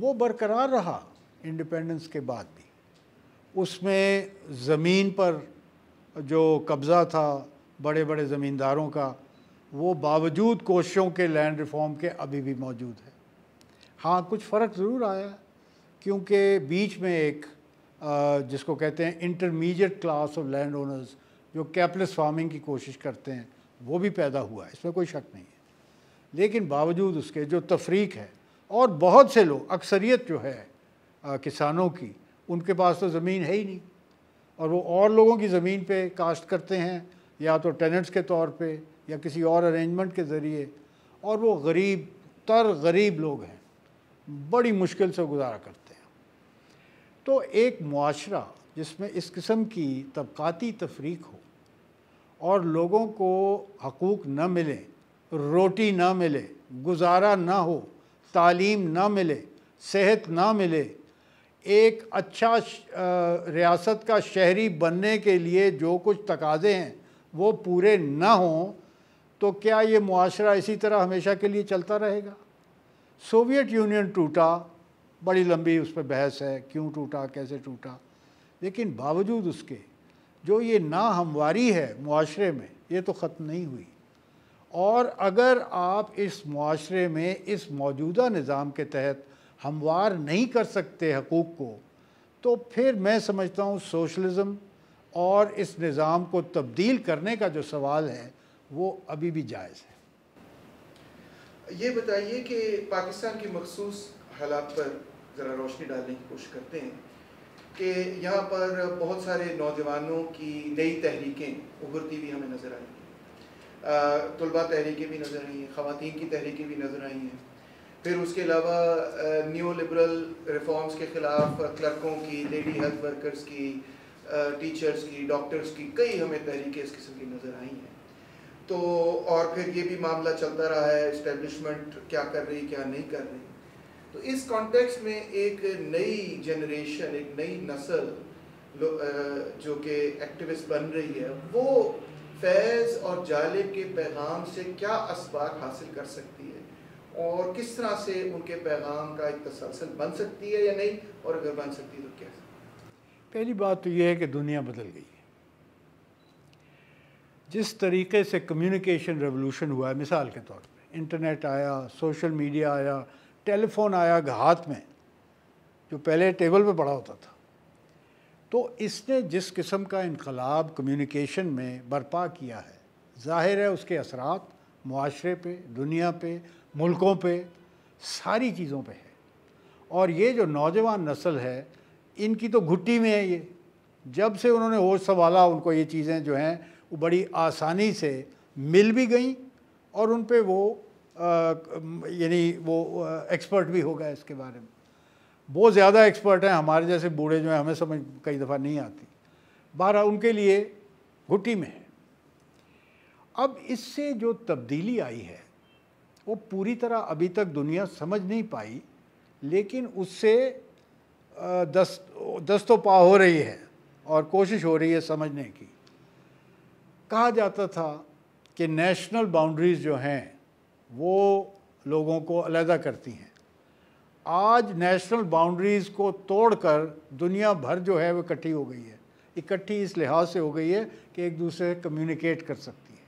वो बरकरार रहा इंडिपेंडेंस के बाद भी उसमें ज़मीन पर जो कब्ज़ा था बड़े बड़े ज़मींदारों का वो बावजूद कोशिशों के लैंड रिफॉर्म के अभी भी मौजूद है हाँ कुछ फ़र्क ज़रूर आया क्योंकि बीच में एक जिसको कहते हैं intermediate class of land owners जो कैपलेस फार्मिंग की कोशिश करते हैं वो भी पैदा हुआ है इसमें कोई शक नहीं है लेकिन बावजूद उसके जो तफरीक है और बहुत से लोग अक्सरियत जो है आ, किसानों की उनके पास तो ज़मीन है ही नहीं और वो और लोगों की ज़मीन पे काश्त करते हैं या तो टेनेंट्स के तौर पे या किसी और अरेंजमेंट के ज़रिए और वो गरीब तर गरीब लोग हैं बड़ी मुश्किल से गुजारा करते हैं तो एक माशरा जिसमें इस किस्म की तबकाती तफरीक हो और लोगों को हकूक़ न मिले रोटी ना मिले गुजारा ना हो तालीम ना मिले सेहत ना मिले एक अच्छा रियासत का शहरी बनने के लिए जो कुछ तकाजे हैं वो पूरे ना हों तो क्या ये मुआशरा इसी तरह हमेशा के लिए चलता रहेगा सोवियत यूनियन टूटा बड़ी लंबी उस पर बहस है क्यों टूटा कैसे टूटा लेकिन बावजूद उसके जो ये नाहमवारी है माशरे में ये तो ख़त्म नहीं हुई और अगर आप इस माशरे में इस मौजूदा निज़ाम के तहत हमवार नहीं कर सकते हकूक़ को तो फिर मैं समझता हूँ सोशलिज़म और इस निज़ाम को तब्दील करने का जो सवाल है वो अभी भी जायज़ है ये बताइए कि पाकिस्तान की मखसूस हालात पर ज़रा रोशनी डालने की कोशिश करते हैं कि यहाँ पर बहुत सारे नौजवानों की नई तहरीकें उभरती हुई हमें नज़र आई हैं तलबा तहरीकें भी नज़र आई हैं ख़वान की तहरीकें भी नज़र आई हैं फिर उसके अलावा न्यू लिबरल रिफॉर्म्स के ख़िलाफ़ क्लर्कों की लेडी हेल्थ वर्कर्स की टीचर्स की डॉक्टर्स की कई हमें तहरीकें इस किस्म की नज़र आई हैं तो और फिर ये भी मामला चलता रहा है इस्टेब्लिशमेंट क्या कर रही क्या नहीं कर रही तो इस कॉन्टेक्स्ट में एक नई जनरेशन एक नई नस्ल जो कि एक्टिविस्ट बन रही है वो फैज़ और जाले के पैगाम से क्या इसबाक हासिल कर सकती है और किस तरह से उनके पैगाम का एक तसलसल बन सकती है या नहीं और अगर बन सकती है तो क्या पहली बात तो यह है कि दुनिया बदल गई जिस तरीके से कम्युनिकेशन रेवोल्यूशन हुआ है मिसाल के तौर पर इंटरनेट आया सोशल मीडिया आया टेलीफोन आया हाथ में जो पहले टेबल पे पड़ा होता था तो इसने जिस किस्म का इनकलाब कम्युनिकेशन में बर्पा किया है जाहिर है उसके असरात माशरे पे दुनिया पे मुल्कों पे सारी चीज़ों पे है और ये जो नौजवान नस्ल है इनकी तो घुट्टी में है ये जब से उन्होंने होश संभाला उनको ये चीज़ें जो हैं वो बड़ी आसानी से मिल भी गई और उन पर वो यानी वो एक्सपर्ट भी हो गए इसके बारे में वो ज़्यादा एक्सपर्ट हैं हमारे जैसे बूढ़े जो हैं हमें समझ कई दफ़ा नहीं आती बारह उनके लिए घुटी में है अब इससे जो तब्दीली आई है वो पूरी तरह अभी तक दुनिया समझ नहीं पाई लेकिन उससे दस दस्तों पा हो रही है और कोशिश हो रही है समझने की कहा जाता था कि नेशनल बाउंड्रीज़ जो हैं वो लोगों को अलहदा करती हैं आज नेशनल बाउंड्रीज़ को तोड़कर दुनिया भर जो है वो इकट्ठी हो गई है इकट्ठी इस लिहाज से हो गई है कि एक दूसरे से कम्युनिकेट कर सकती है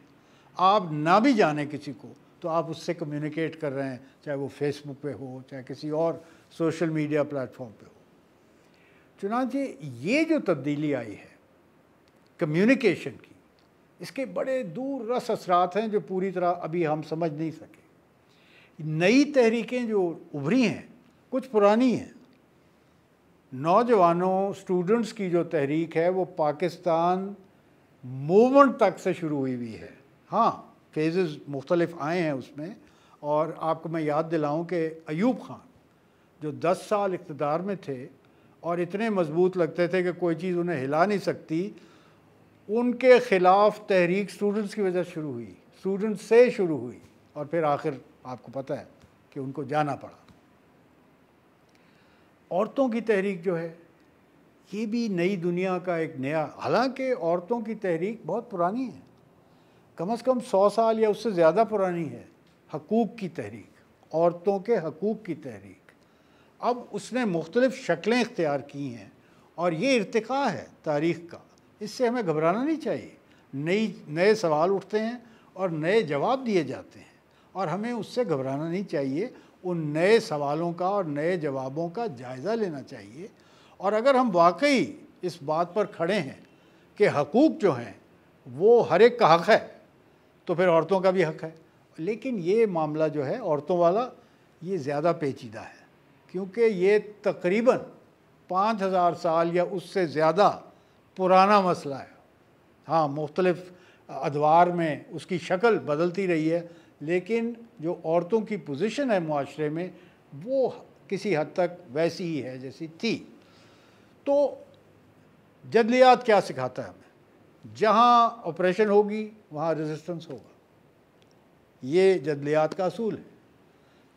आप ना भी जाने किसी को तो आप उससे कम्युनिकेट कर रहे हैं चाहे वो फेसबुक पे हो चाहे किसी और सोशल मीडिया प्लेटफॉर्म पे हो चुनाव ये जो तब्दीली आई है कम्युनिकेशन की इसके बड़े दूर रस असरात हैं जो पूरी तरह अभी हम समझ नहीं सके नई तहरीकें जो उभरी हैं कुछ पुरानी हैं नौजवानों स्टूडेंट्स की जो तहरीक है वो पाकिस्तान मूवमेंट तक से शुरू हुई हुई है हाँ फेजेस मुख्तलिफ आए हैं उसमें और आपको मैं याद दिलाऊं कि अयूब खान जो 10 साल इकतदार में थे और इतने मजबूत लगते थे कि कोई चीज़ उन्हें हिला नहीं सकती उनके ख़िलाफ़ तहरीक स्टूडेंट्स की वजह शुरू हुई स्टूडेंट्स से शुरू हुई और फिर आखिर आपको पता है कि उनको जाना पड़ा औरतों की तहरीक जो है ये भी नई दुनिया का एक नया हालांकि औरतों की तहरीक बहुत पुरानी है कम अज़ कम सौ साल या उससे ज़्यादा पुरानी है हकूक़ की तहरीक औरतों के हकूक़ की तहरीक अब उसने मुख्तलिफ़ शक्लें इख्तियार की हैं और ये इरतका है तारीख़ का इससे हमें घबराना नहीं चाहिए नई नए सवाल उठते हैं और नए जवाब दिए जाते हैं और हमें उससे घबराना नहीं चाहिए उन नए सवालों का और नए जवाबों का जायज़ा लेना चाहिए और अगर हम वाकई इस बात पर खड़े हैं कि हकूक़ जो हैं वो हर एक का हक़ है तो फिर औरतों का भी हक़ है लेकिन ये मामला जो है औरतों वाला ये ज़्यादा पेचीदा है क्योंकि ये तकरीबन पाँच हज़ार साल या उससे ज़्यादा पुराना मसला है हाँ मुख्तलफ़ अदवार में उसकी शक्ल बदलती रही है लेकिन जो औरतों की पोजिशन है माशरे में वो किसी हद तक वैसी ही है जैसी थी तो जदलियात क्या सिखाता है हमें जहाँ ऑपरेशन होगी वहाँ रेजिस्टेंस होगा ये जदलियात का असूल है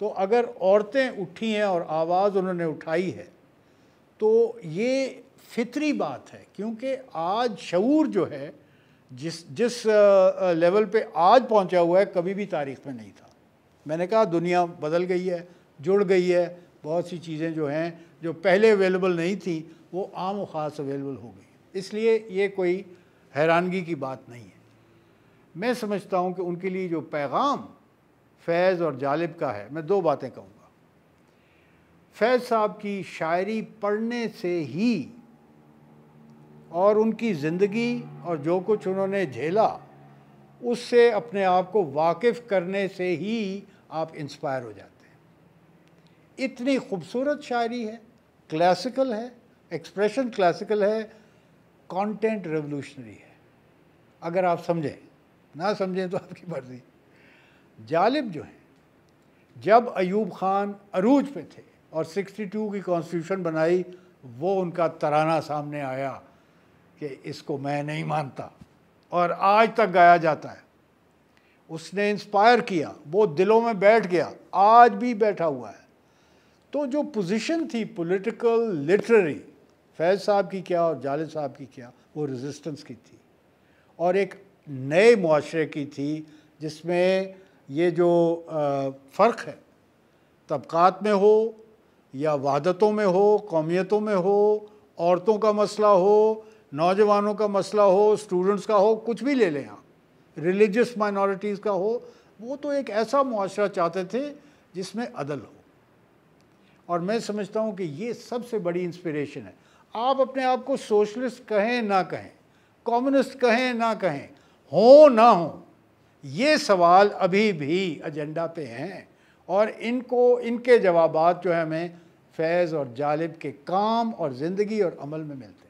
तो अगर औरतें उठी हैं और आवाज़ उन्होंने उठाई है तो ये फितरी बात है क्योंकि आज शूर जो है जिस जिस लेवल पे आज पहुंचा हुआ है कभी भी तारीख में नहीं था मैंने कहा दुनिया बदल गई है जुड़ गई है बहुत सी चीज़ें जो हैं जो पहले अवेलेबल नहीं थी वो आम ख़ास अवेलेबल हो गई इसलिए ये कोई हैरानगी की बात नहीं है मैं समझता हूँ कि उनके लिए जो पैगाम फैज़ और जालिब का है मैं दो बातें कहूँगा फैज़ साहब की शायरी पढ़ने से ही और उनकी ज़िंदगी और जो कुछ उन्होंने झेला उससे अपने आप को वाकिफ़ करने से ही आप इंस्पायर हो जाते हैं इतनी खूबसूरत शायरी है क्लासिकल है एक्सप्रेशन क्लासिकल है कंटेंट रेवोल्यूशनरी है अगर आप समझें ना समझें तो आपकी मर्ज़ी जालिब जो हैं जब अयूब खान अरूज पे थे और 62 की कॉन्स्टिट्यूशन बनाई वो उनका तराना सामने आया कि इसको मैं नहीं मानता और आज तक गाया जाता है उसने इंस्पायर किया वो दिलों में बैठ गया आज भी बैठा हुआ है तो जो पोजीशन थी पॉलिटिकल लिटरेरी फैज साहब की क्या और जालिद साहब की क्या वो रेजिस्टेंस की थी और एक नए माशरे की थी जिसमें ये जो फ़र्क है तबक़ात में हो या वादतों में हो कौमियतों में हो औरतों का मसला हो नौजवानों का मसला हो स्टूडेंट्स का हो कुछ भी ले लें आप रिलीजियस माइनॉरिटीज़ का हो वो तो एक ऐसा मुआरा चाहते थे जिसमें अदल हो और मैं समझता हूँ कि ये सबसे बड़ी इंस्पिरेशन है आप अपने आप को सोशलिस्ट कहें ना कहें कम्युनिस्ट कहें ना कहें हो ना हो ये सवाल अभी भी एजेंडा पे हैं और इनको इनके जवाब जो है हमें फैज़ और जालिब के काम और ज़िंदगी और अमल में मिलते हैं